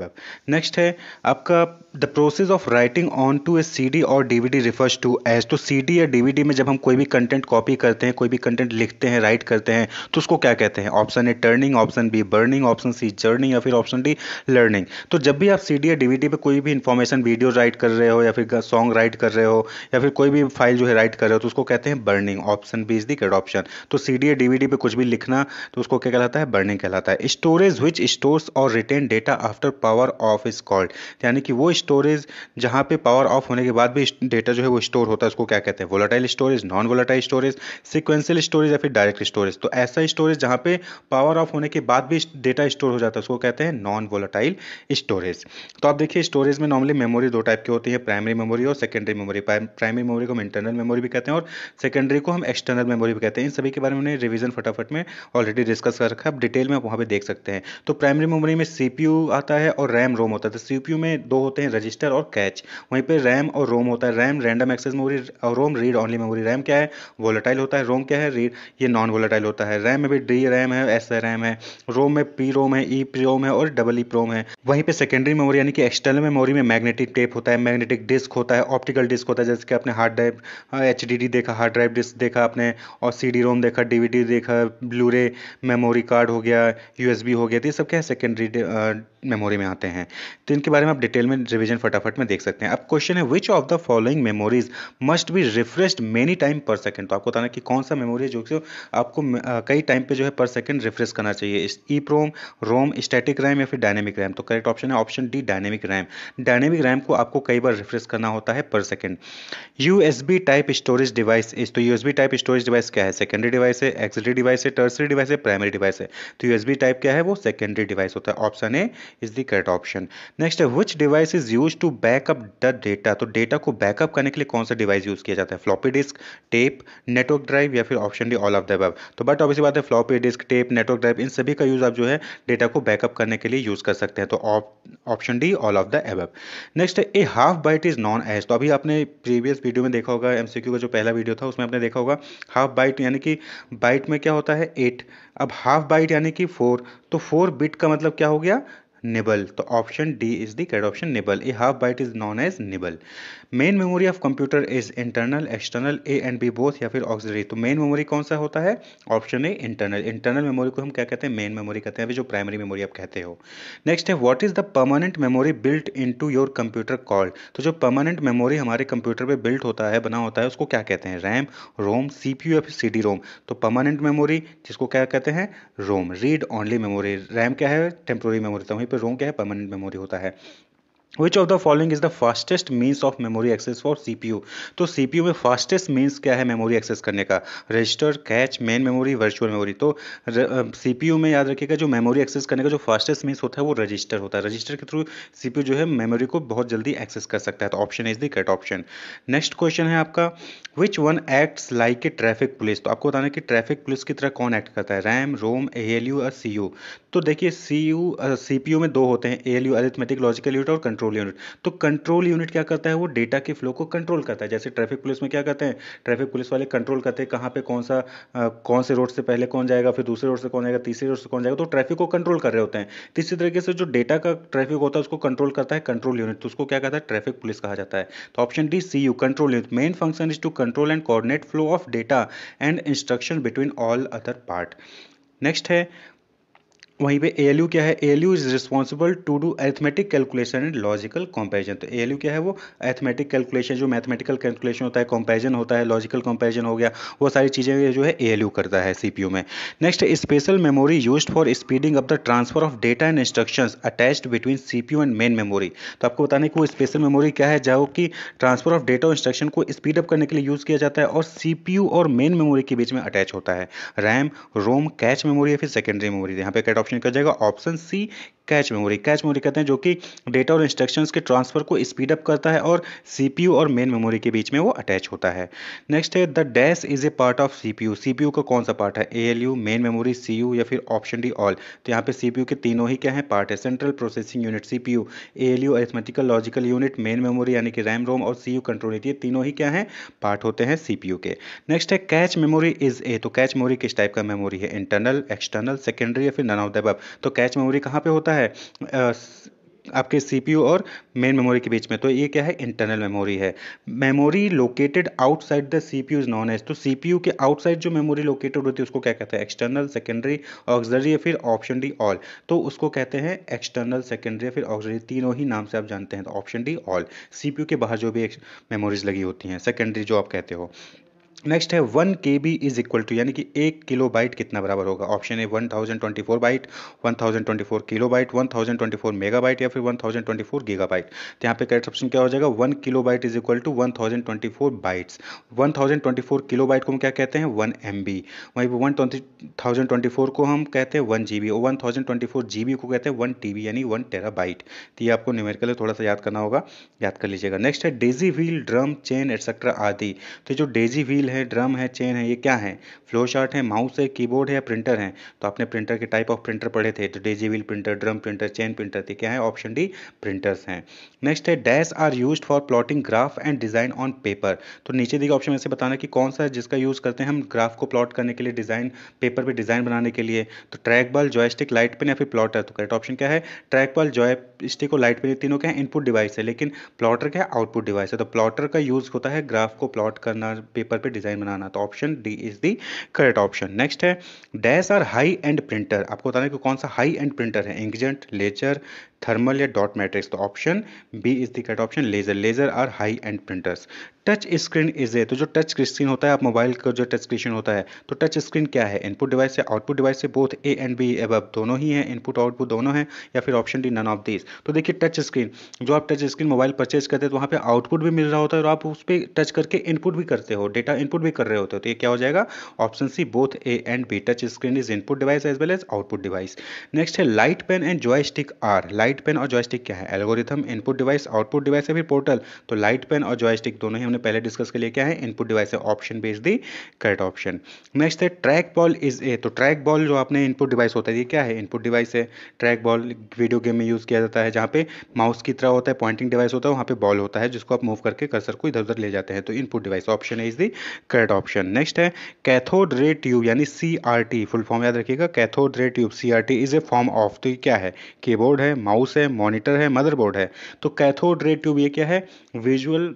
नेक्स्ट है आपका the process of writing on to a C D और D V D refers to as तो सी डी या डी वी डी में जब हम कोई भी कंटेंट कॉपी करते हैं कोई भी कंटेंट लिखते हैं राइट करते हैं तो उसको क्या कहते हैं option A turning option B burning option C journing या फिर ऑप्शन डी लर्निंग तो जब भी आप सी डी या डी वी डी पर कोई भी इंफॉर्मेशन वीडियो राइट कर रहे हो या फिर सॉन्ग राइट कर रहे हो या फिर कोई भी फाइल जो है राइट कर रहे हो तो उसको कहते हैं burning option B is the correct option तो सी डी या डी वी डी पर कुछ भी लिखना तो उसको क्या कहलाता है बर्निंग कहलाता है स्टोरेज विच स्टोर्स और retain data after power off is called यानी कि वो स्टोरेज जहाँ पे पावर ऑफ होने के बाद भी डेटा जो है वो स्टोर होता है उसको क्या कहते हैं volatile storage non volatile storage sequential storage या फिर डायरेक्ट स्टोरेज तो ऐसा स्टोरेज जहाँ पे पावर ऑफ होने के बाद भी डेटा स्टोर हो जाता है उसको कहते हैं नॉन वोलाटाइल स्टोरेज तो आप देखिए स्टोरेज में नॉर्मली मेमोरी दो टाइप की होती है प्राइमरी मेमोरी और सेकेंडरी मेमोरी प्राइमरी मेमोरी को हम इंटरनल मेमोरी भी कहते हैं और सेकेंडरी को हम एक्सटर्नल मेमोरी भी कहते हैं इन सभी के बारे में रिविजन फटाफट में ऑलरेडी डिस्कस डिस्कस कर रखा है आप डिटेल में आप वहाँ पर देख सकते हैं तो प्राइमरी मेमोरी में सी आता है और रैम रोम होता है तो सी में दो होते हैं रजिस्टर और कैच वहीं पर रैम और रोम होता है रैम रैंडम एक्सेस मेमोरी और ROM read only memory RAM क्या है वोलेटाइल होता है रोम क्या है रीड ये नॉन वोलेटाइल होता है रैम में भी डी रैम है एस रैम है रोम में पी रोम है ई पी रोम है और डबल ई प्रोम है वहीं पर सेकेंडरी मेमोरी यानी कि एक्सटर्नल मेमोरी में मैग्नेटिक टेप होता है मैग्नेटिक डिस्क होता है ऑप्टिकल डिस्क होता है जैसे कि आपने हार्ड ड्राइव हाँ, एच देखा हार्ड ड्राइव डिस्क देखा आपने और सी रोम देखा डी देखा ब्लू रे मेमोरी कार्ड हो गया यूएसबी हो गया तो ये सब क्या है सेकेंडरी मेमोरी uh, में आते हैं तो इनके बारे में आप डिटेल में रिविजन फटाफट में देख सकते हैं अब क्वेश्चन है which of the following memories must be refresh many time per second तो आपको बताना कि कौन सा मेमोरी है जो आपको uh, कई टाइम पर जो है पर सेकेंड रिफ्रेश करना चाहिए ई प्रोम रोम स्टैटिक रैम या फिर डायनेमिक रैम तो करेक्ट ऑप्शन है option D dynamic RAM dynamic RAM को आपको कई बार रिफ्रेश करना होता है per second U type storage device तो यू टाइप स्टोरेज डिवाइस क्या है सेकेंडरी डिवाइस है एक्सडी डिवाइस है टर्सरी डिवाइस है प्राइमरी प्राइमरी डिवाइस है तो यूएसबी टाइप क्या है वो सेकेंडरी डिवाइस होता है option A is the correct option next है which device is use to backup the data तो डेटा को बैकअप करने के लिए कौन सा डिवाइस यूज किया जाता है floppy disk tape network drive या फिर option D all of the above तो बट ऑब्वियस बात है floppy disk tape network drive इन सभी का यूज आप जो है डेटा को बैकअप करने के लिए यूज कर सकते हैं तो option D all of the एब next a half byte is known as तो अभी आपने प्रीवियस वीडियो में देखा होगा एमसीक्यू का जो पहला वीडियो था उसमें आपने देखा होगा हाफ बाइट यानी कि बाइट में क्या होता है एट अब हाफ बाइट यानी कि फोर तो फोर बिट का मतलब क्या हो गया निबल तो option D is the correct option nibble a half byte is known as nibble main memory of computer is internal external A and B both या फिर ऑक्सिलरी तो मेन मेमोरी कौन सा होता है option A internal internal memory को हम क्या कहते हैं मेन मेमोरी कहते हैं अभी जो प्राइमरी मेमोरी आप कहते हो नेक्स्ट है what is the permanent memory built into your computer called तो जो परमानेंट मेमोरी हमारे कंप्यूटर पर बिल्ट होता है बना होता है उसको क्या कहते हैं RAM ROM C P U या फिर सी डी रोम तो परमानेंट मेमोरी जिसको क्या कहते हैं ROM read only memory RAM क्या है टेम्प्रोरी मेमोरी तो वहीं पर रोम क्या है परमानेंट मेमोरी होता है which of the following is the fastest means of memory access for you तो सी पी यू में फास्टेस्ट मीन्स क्या है मेमोरी एक्सेस करने का register cache main memory virtual memory तो सी पी यू में याद रखिएगा जो मेमोरी एक्सेस करने का जो फास्टेस्ट मीन्स होता है वो रजिस्टर होता है रजिस्टर के थ्रू सी पी यू जो है मेमोरी को बहुत जल्दी एक्सेस कर सकता है तो option is the correct option next question है आपका which one acts like a traffic police तो आपको बताना है कि ट्रैफिक पुलिस की तरह कौन एक्ट करता है RAM ROM A L U और सी यू तो देखिए सी यू में दो होते हैं A L U arithmetic logical unit और कंट्रोल कंट्रोल यूनिट तो कंट्रोल यूनिट क्या करता है वो डेटा के फ्लो को कंट्रोल करता है जैसे ट्रैफिक पुलिस में क्या करते हैं ट्रैफिक पुलिस वाले कंट्रोल करते हैं कहाँ पे कौन सा आ, कौन से रोड से पहले कौन जाएगा फिर दूसरे रोड से कौन जाएगा तीसरे रोड से कौन जाएगा तो ट्रैफिक को कंट्रोल कर रहे होते हैं तो इसी तरीके से जो डेटा का ट्रैफिक होता है उसको कंट्रोल करता है कंट्रोल यूनिट तो उसको क्या कहता है ट्रैफिक पुलिस कहा जाता है तो option D C U control unit main function is to control and coordinate flow of data and instruction between all other part next है वहीं पे ए क्या है A is responsible to do arithmetic calculation and logical comparison तो ए क्या है वो एथमेटिक कैलकुलेशन जो मैथमेटिकल कैलकुलेशन होता है कंपैरिजन होता है लॉजिकल कंपैरिजन हो गया वो सारी चीज़ें जो है ए करता है सी में next special memory use for speeding up the transfer of data and instruction attach between C and main memory तो आपको बताने की वो स्पेशल मेमोरी क्या है जो कि ट्रांसफर ऑफ डेटा और इंस्ट्रक्शन को स्पीड अप करने के लिए यूज़ किया जाता है और सी और मेन मेमोरी के बीच में अटैच होता है रैम रोम कैच मेमोरी या फिर सेकेंडरी मेमोरी यहाँ पे कट ऑप्शन क्या जाएगा option C cache memory cache memory कहते हैं जो कि डेटा और इंस्ट्रक्शंस के ट्रांसफर को स्पीड अप करता है और सीपीयू और मेन मेमोरी के बीच में वो अटैच होता है नेक्स्ट है the dash is a part of CPU CPU का कौन सा पार्ट है एएलयू मेन मेमोरी सीयू या फिर ऑप्शन डी ऑल तो यहाँ पे सीपीयू के तीनों ही क्या है पार्ट है central processing unit CPU ALU arithmetical logical unit main memory यानी कि रैम रोम और सीयू कंट्रोल ये तीनों ही क्या है पार्ट होते हैं सीपीयू के नेक्स्ट है कैच मेमोरी इज ए तो कैच मेमोरी किस टाइप का मेमोरी है इंटरनल एक्सटर्नल सेकेंडरी या फिर नन ऑफ होता है बब तो कैच मेमोरी कहाँ पे होता है आपके सीपीयू और मेन मेमोरी के बीच में तो ये क्या है इंटरनल मेमोरी है memory located outside the CPU is known as तो सीपीयू के आउटसाइड जो मेमोरी लोकेटेड होती है उसको क्या कहते हैं एक्सटर्नल सेकेंडरी ऑक्सरी या फिर ऑप्शन डी ऑल तो उसको कहते हैं एक्सटर्नल सेकेंडरी या फिर ऑक्सरी तीनों ही नाम से आप जानते हैं तो ऑप्शन डी ऑल सी के बाहर जो भी मेमोरीज लगी होती हैं सेकेंडरी जो आप कहते हो नेक्स्ट है वन के बी इज इक्वल टू यानी कि एक किलो बाइट कितना बराबर होगा ऑप्शन है one thousand twenty four byte one thousand twenty four kilobyte one thousand twenty four megabyte या फिर one thousand twenty four gigabyte तो यहाँ पे करेक्ट ऑप्शन क्या हो जाएगा one kilobyte is equal to one thousand twenty four bytes one thousand twenty four kilobyte को हम क्या कहते हैं वन एम बी वहीं पर वन थाउजेंड ट्वेंटी फोर को हम कहते हैं वन जी बी और one thousand twenty four G B को कहते हैं वन टी बी यानी वन टेरा बाइट तो ये आपको न्यूमेरिकली थोड़ा सा याद करना होगा याद कर लीजिएगा नेक्स्ट है daisy wheel drum chain etcetera आदि तो जो डेजी व्हील है ड्रम है चेन है ये क्या है फ्लो शार्ट है माउस है कीबोर्ड है या प्रिंटर है तो आपने प्रिंटर के टाइप ऑफ प्रिंटर पढ़े थे तो daisy wheel printer drum printer chain printer थे तो क्या है ऑप्शन डी प्रिंटर्स हैं नेक्स्ट है dash are use for plotting graph and design on paper तो नीचे दिखे ऑप्शन ऐसे बताना कि कौन सा है जिसका यूज़ करते हैं हम ग्राफ को प्लॉट करने के लिए डिज़ाइन पेपर पर डिज़ाइन बनाने के लिए तो ट्रैक बल जॉयस्टिक लाइट पेन या फिर प्लॉटर तो करेक्ट ऑप्शन क्या है ट्रैक बल जॉयस्टिक और लाइट पेन तीनों क्या है इनपुट डिवाइस है लेकिन प्लॉटर क्या है आउटपुट डिवाइस है तो प्लॉटर का यूज़ होता है ग्राफ को प्लॉट करना पेपर पर डिज़ाइन बनाना तो option D is the correct option next है dash are high end printer आपको बताने है कि कौन सा हाई एंड प्रिंटर है इंकजेंट लेजर थर्मल या डॉट मैट्रिक्स तो option B is the correct option laser laser are high end printers touch screen is a तो जो टच स्क्रीन होता है आप मोबाइल का जो टच स्क्रीन होता है तो टच स्क्रीन क्या है इनपुट डिवाइस या आउटपुट डिवाइस है बोथ ए एंड बी एब दोनों ही हैं इनपुट आउटपुट दोनों हैं या फिर option D none of this तो देखिए टच स्क्रीन जो आप टच स्क्रीन मोबाइल परचेज करते हैं तो वहाँ पर आउटपुट भी मिल रहा होता है और आप उस पर टच करके इनपुट भी करते हो डेटा इनपुट भी कर रहे होते हो तो ये क्या हो जाएगा option C both A and B touch screen is input device as well as output device next है light pen and stick are light pen और स्टिक क्या है algorithm input device output device है फिर पोर्टल तो लाइट पेन और स्टिक दोनों ही हमने पहले डिस्कस कर लिया क्या है इनपुट डिवाइस है option B is the correct option next है ट्रैक बॉल इज ए तो ट्रैक बॉल जो आपने इनपुट डिवाइस होता है ये क्या है इनपुट डिवाइस है ट्रैक बॉल वीडियो गेम में यूज़ किया जाता है जहाँ पे माउस की तरह होता है पॉइंटिंग डिवाइस होता है वहाँ पे बॉल होता है जिसको आप मूव करके कर्सर को इधर उधर ले जाते हैं तो इनपुट डिवाइस ऑप्शन है is the correct option next है कैथोड रे ट्यूब यानी सी फुल फॉर्म याद रखिएगा cathode ray tube C is a form of तो ये क्या है कीबोर्ड है माउस है मॉनिटर है मदरबोर्ड है तो कैथोड रे ट्यूब ये क्या है विजुअल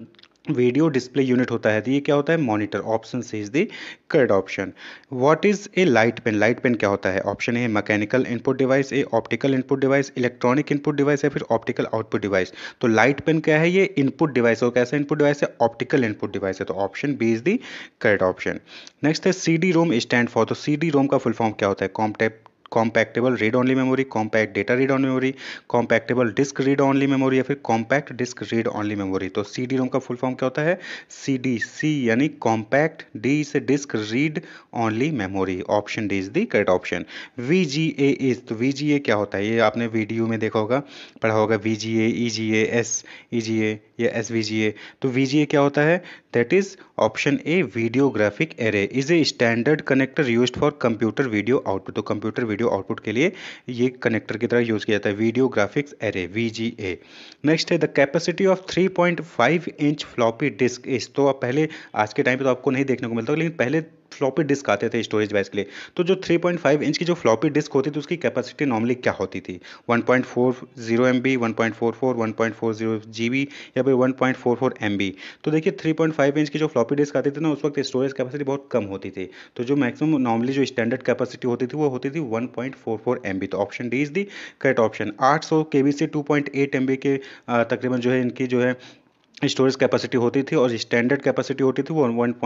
वीडियो डिस्प्ले यूनिट होता है तो ये क्या होता है मॉनिटर ऑप्शन से is the correct option what is a light pen light pen क्या होता है ऑप्शन है mechanical input device a optical input device electronic input device या फिर ऑप्टिकल आउटपुट डिवाइस तो लाइट पेन क्या है ये इनपुट डिवाइस और कैसा इनपुट डिवाइस है ऑप्टिकल इनपुट डिवाइस है तो option B is the correct option next है C D ROM stand for तो सी डी रोम का फुल फॉर्म क्या होता है कॉम्पटेप compactable read only memory compact data read only memory compactable disc read only memory या फिर compact disc read only memory तो सी डी रोम का फुल फॉर्म क्या होता है सी डी सी यानी कॉम्पैक्ट डी से disc read only memory option D is the correct option V G A is तो वी जी ए क्या होता है ये आपने वीडियो में देखा होगा पढ़ा होगा we G A E ji A S E जी ए या एस वी जी ए तो वी जी ए क्या होता है that is option A video graphic array is a standard connector use for computer video output तो कंप्यूटर वीडियो वीडियो आउटपुट के लिए ये कनेक्टर की तरह यूज़ किया जाता है video graphics array V next है the capacity of 3.5 inch floppy disk is तो आप पहले आज के टाइम पर तो आपको नहीं देखने को मिलता लेकिन पहले फ्लॉपी डिस्क आते थे स्टोरेज डिवाइस के लिए तो जो 3.5 इंच की जो फ्लॉपी डिस्क होती थी उसकी कैपेसिटी नॉर्मली क्या होती थी 1.40 पॉइंट 1.44 1.40 जीबी या फिर 1.44 पॉइंट तो देखिए 3.5 इंच की जो फ्लॉपी डिस्क आती थी ना उस वक्त स्टोरेज कैपेसिटी बहुत कम होती थी तो जो मैक्सिमम नॉर्मली जो स्टैंडर्ड कैपेसिटी होती थी वो होती थी वन पॉइंट तो option D is the correct option 800 KB से टू पॉइंट के तकरीबन जो है इनकी जो है स्टोरेज कैपेसिटी होती थी और स्टैंडर्ड कैपेसिटी होती थी वो 1.44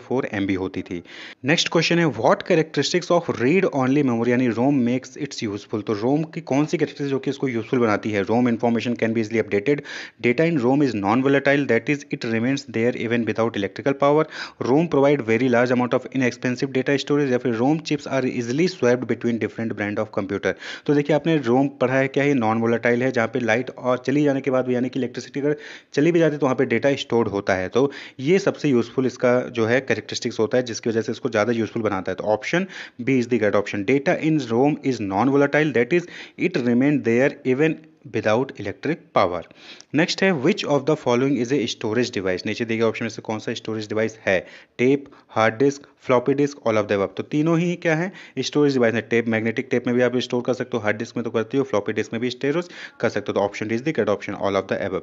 पॉइंट होती थी नेक्स्ट क्वेश्चन है what characteristics of read only memory यानी रोम मेक्स इट्स यूजफुल तो रोम की कौन सी करेक्टरिस्टिक्स जो कि इसको यूजफुल बनाती है ROM information can be easily updated data in ROM is non volatile that is it remains there even without electrical power ROM provide very large amount of inexpensive data storage या फिर ROM chips are easily swapped between different brand of computer तो देखिए आपने रोम पढ़ा है क्या है नॉन वोलेटाइल है जहाँ पे लाइट और चली जाने के बाद यानी कि इलेक्ट्रिसिटी अगर चली भी जाती जाते तो वहाँ पर डेटा स्टोर होता है तो ये सबसे यूजफुल इसका जो है करेक्टरिस्टिक्स होता है जिसकी वजह से इसको ज़्यादा यूजफुल बनाता है तो option B is the correct option data in ROM is non volatile that is it remain there even without electric power next है which of the following is a storage device नीचे दिए गए ऑप्शन में से कौन सा स्टोरेज डिवाइस है tape hard disk floppy disk all of the तो तीनों ही क्या है स्टोरेज डिवाइस है टेप मैग्नेटिक टेप में भी आप स्टोर कर सकते हो हार्ड डिस्क में तो करते हो फ्लॉपी डिस्क में भी स्टोरेज कर सकते हो तो option is the correct option all of the एब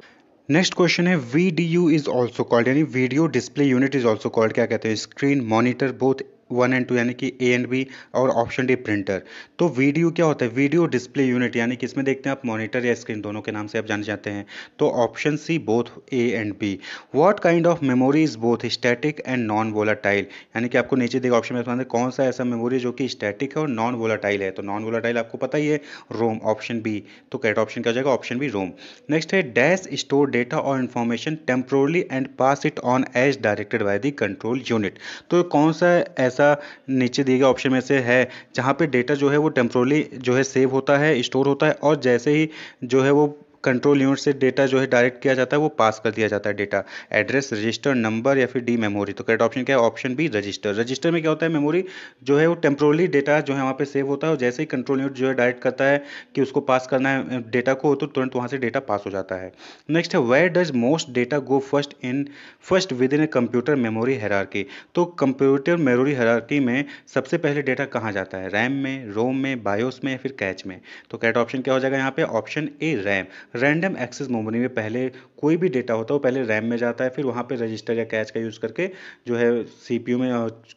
नेक्स्ट क्वेश्चन है V D U is also called यानी video display unit is also called क्या कहते हैं screen monitor both one and two यानी कि ए एंड बी और ऑप्शन डी प्रिंटर तो वीडियो क्या होता है वीडियो डिस्प्ले यूनिट यानी कि इसमें देखते हैं आप मॉनिटर या स्क्रीन दोनों के नाम से आप जाने जाते हैं तो option C both A and B what kind of memory is both static and non volatile यानी कि आपको नीचे देखा ऑप्शन में कौन सा ऐसा मेमोरी जो कि स्टैटिक है और नॉन वोलाटाइल है तो नॉन वोलाटाइल आपको पता ही है रोम ऑप्शन बी तो कैट ऑप्शन क्या जाएगा ऑप्शन बी रोम नेक्स्ट है डैश स्टोर डेटा और information temporarily and pass it on as directed by the control unit तो कौन सा ऐसा ऐसा नीचे दिए गए ऑप्शन में से है जहाँ पे डेटा जो है वो टेम्प्रोली जो है सेव होता है स्टोर होता है और जैसे ही जो है वो कंट्रोल यूनिट से डेटा जो है डायरेक्ट किया जाता है वो पास कर दिया जाता है डेटा एड्रेस रजिस्टर नंबर या फिर डी मेमोरी तो करेक्ट ऑप्शन क्या है ऑप्शन बी रजिस्टर रजिस्टर में क्या होता है मेमोरी जो है वो टेम्प्रोली डेटा जो है वहाँ पे सेव होता है और जैसे ही कंट्रोल यूनिट जो है डायरेक्ट करता है कि उसको पास करना है डेटा को तो तुरंत वहाँ से डेटा पास हो जाता है नेक्स्ट है where does most data go first in first with in a computer memory hierarchy तो कंप्यूटर मेमोरी हेरारकी में सबसे पहले डेटा कहाँ जाता है रैम में रोम में बायोस में या फिर कैच में तो कैट ऑप्शन क्या हो जाएगा यहाँ पे option A RAM random access memory में पहले कोई भी डेटा होता है वो पहले रैम में जाता है फिर वहाँ पे रजिस्टर या कैच का यूज़ करके जो है सीपीयू में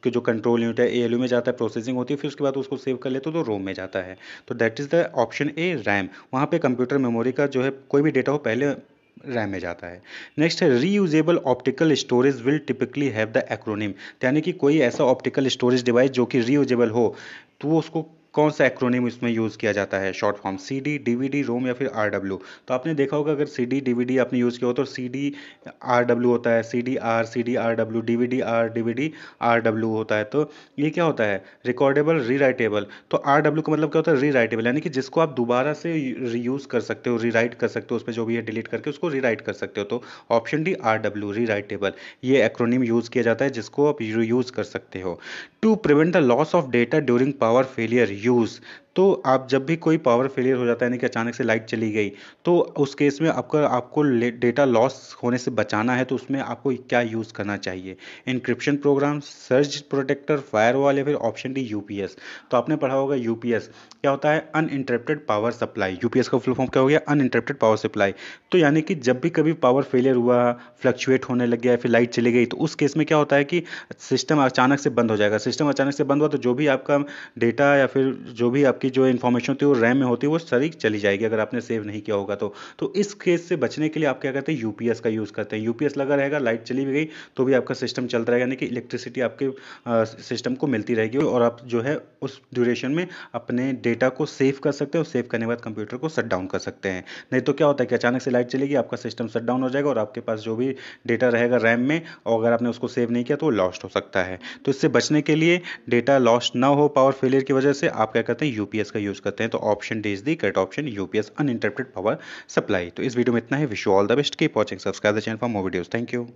के जो कंट्रोल यूनिट है एएलयू में जाता है प्रोसेसिंग होती है फिर उसके बाद उसको सेव कर लेते हो तो रोम में जाता है तो that is the option A RAM वहाँ पर कंप्यूटर मेमोरी का जो है कोई भी डेटा हो पहले रैम में जाता है नेक्स्ट है reusable optical storage will typically have the acronym यानी कि कोई ऐसा ऑप्टिकल स्टोरेज डिवाइस जो कि रीयूजेबल हो तो उसको कौन सा एक्रोनिम इसमें यूज़ किया जाता है short form C D D V D ROM या फिर आर डब्ल्यू तो आपने देखा होगा अगर C D D V D आपने यूज़ किया हो तो सी डी आर डब्ल्यू होता है C D R C D R W D V D R D V D R W होता है तो ये क्या होता है रिकॉर्डेबल री राइटेबल तो आर डब्ल्यू का मतलब क्या होता है री राइटेबल यानी कि जिसको आप दोबारा से रीयूज़ कर सकते हो री राइट कर सकते हो उसमें जो भी है डिलीट करके उसको री राइट कर सकते हो तो option D R W rewritable ये एक्रोनिम यूज़ किया जाता है जिसको आप यूज़ कर सकते हो to prevent the loss of data during power failure use तो आप जब भी कोई पावर फेलियर हो जाता है यानी कि अचानक से लाइट चली गई तो उस केस में आपका आपको डेटा लॉस होने से बचाना है तो उसमें आपको क्या यूज़ करना चाहिए encryption program surge protector firewall या फिर ऑप्शन डी यूपीएस तो आपने पढ़ा होगा यूपीएस क्या होता है uninterrupted power supply UPS का फुल फॉर्म क्या हो गया अन इंटरप्टेड पावर सप्लाई तो यानी कि जब भी कभी पावर फेलियर हुआ फ्लक्चुएट होने लग गया फिर लाइट चली गई तो उस केस में क्या होता है कि सिस्टम अचानक से बंद हो जाएगा सिस्टम अचानक से बंद हुआ तो जो भी आपका डेटा या फिर जो भी आपकी आपकी जो इन्फॉर्मेशन होती है वो रैम में होती है वो सारी चली जाएगी अगर आपने सेव नहीं किया होगा तो तो इस केस से बचने के लिए आप क्या करते हैं यूपीएस का यूज़ करते हैं यूपीएस लगा रहेगा लाइट चली भी गई तो भी आपका सिस्टम चलता रहेगा यानी कि इलेक्ट्रिसिटी आपके सिस्टम को मिलती रहेगी और आप जो है उस ड्यूरेशन में अपने डेटा को सेव कर सकते हैं और सेव करने के बाद कंप्यूटर को शट डाउन कर सकते हैं नहीं तो क्या होता है कि अचानक से लाइट चलेगी आपका सिस्टम शट डाउन हो जाएगा और आपके पास जो भी डेटा रहेगा रैम में और अगर आपने उसको सेव नहीं किया तो वो लॉस्ट हो सकता है तो इससे बचने के लिए डेटा लॉस्ट ना हो पावर फेलियर की वजह से आप क्या करते हैं यूपीएस यूपीएस का यूज़ करते हैं तो option D is the correct option UPS uninterrupted power supply तो इस वीडियो में इतना ही विश्व ऑल द बेस्ट की पॉचिंग subscribe the channel for more video thank you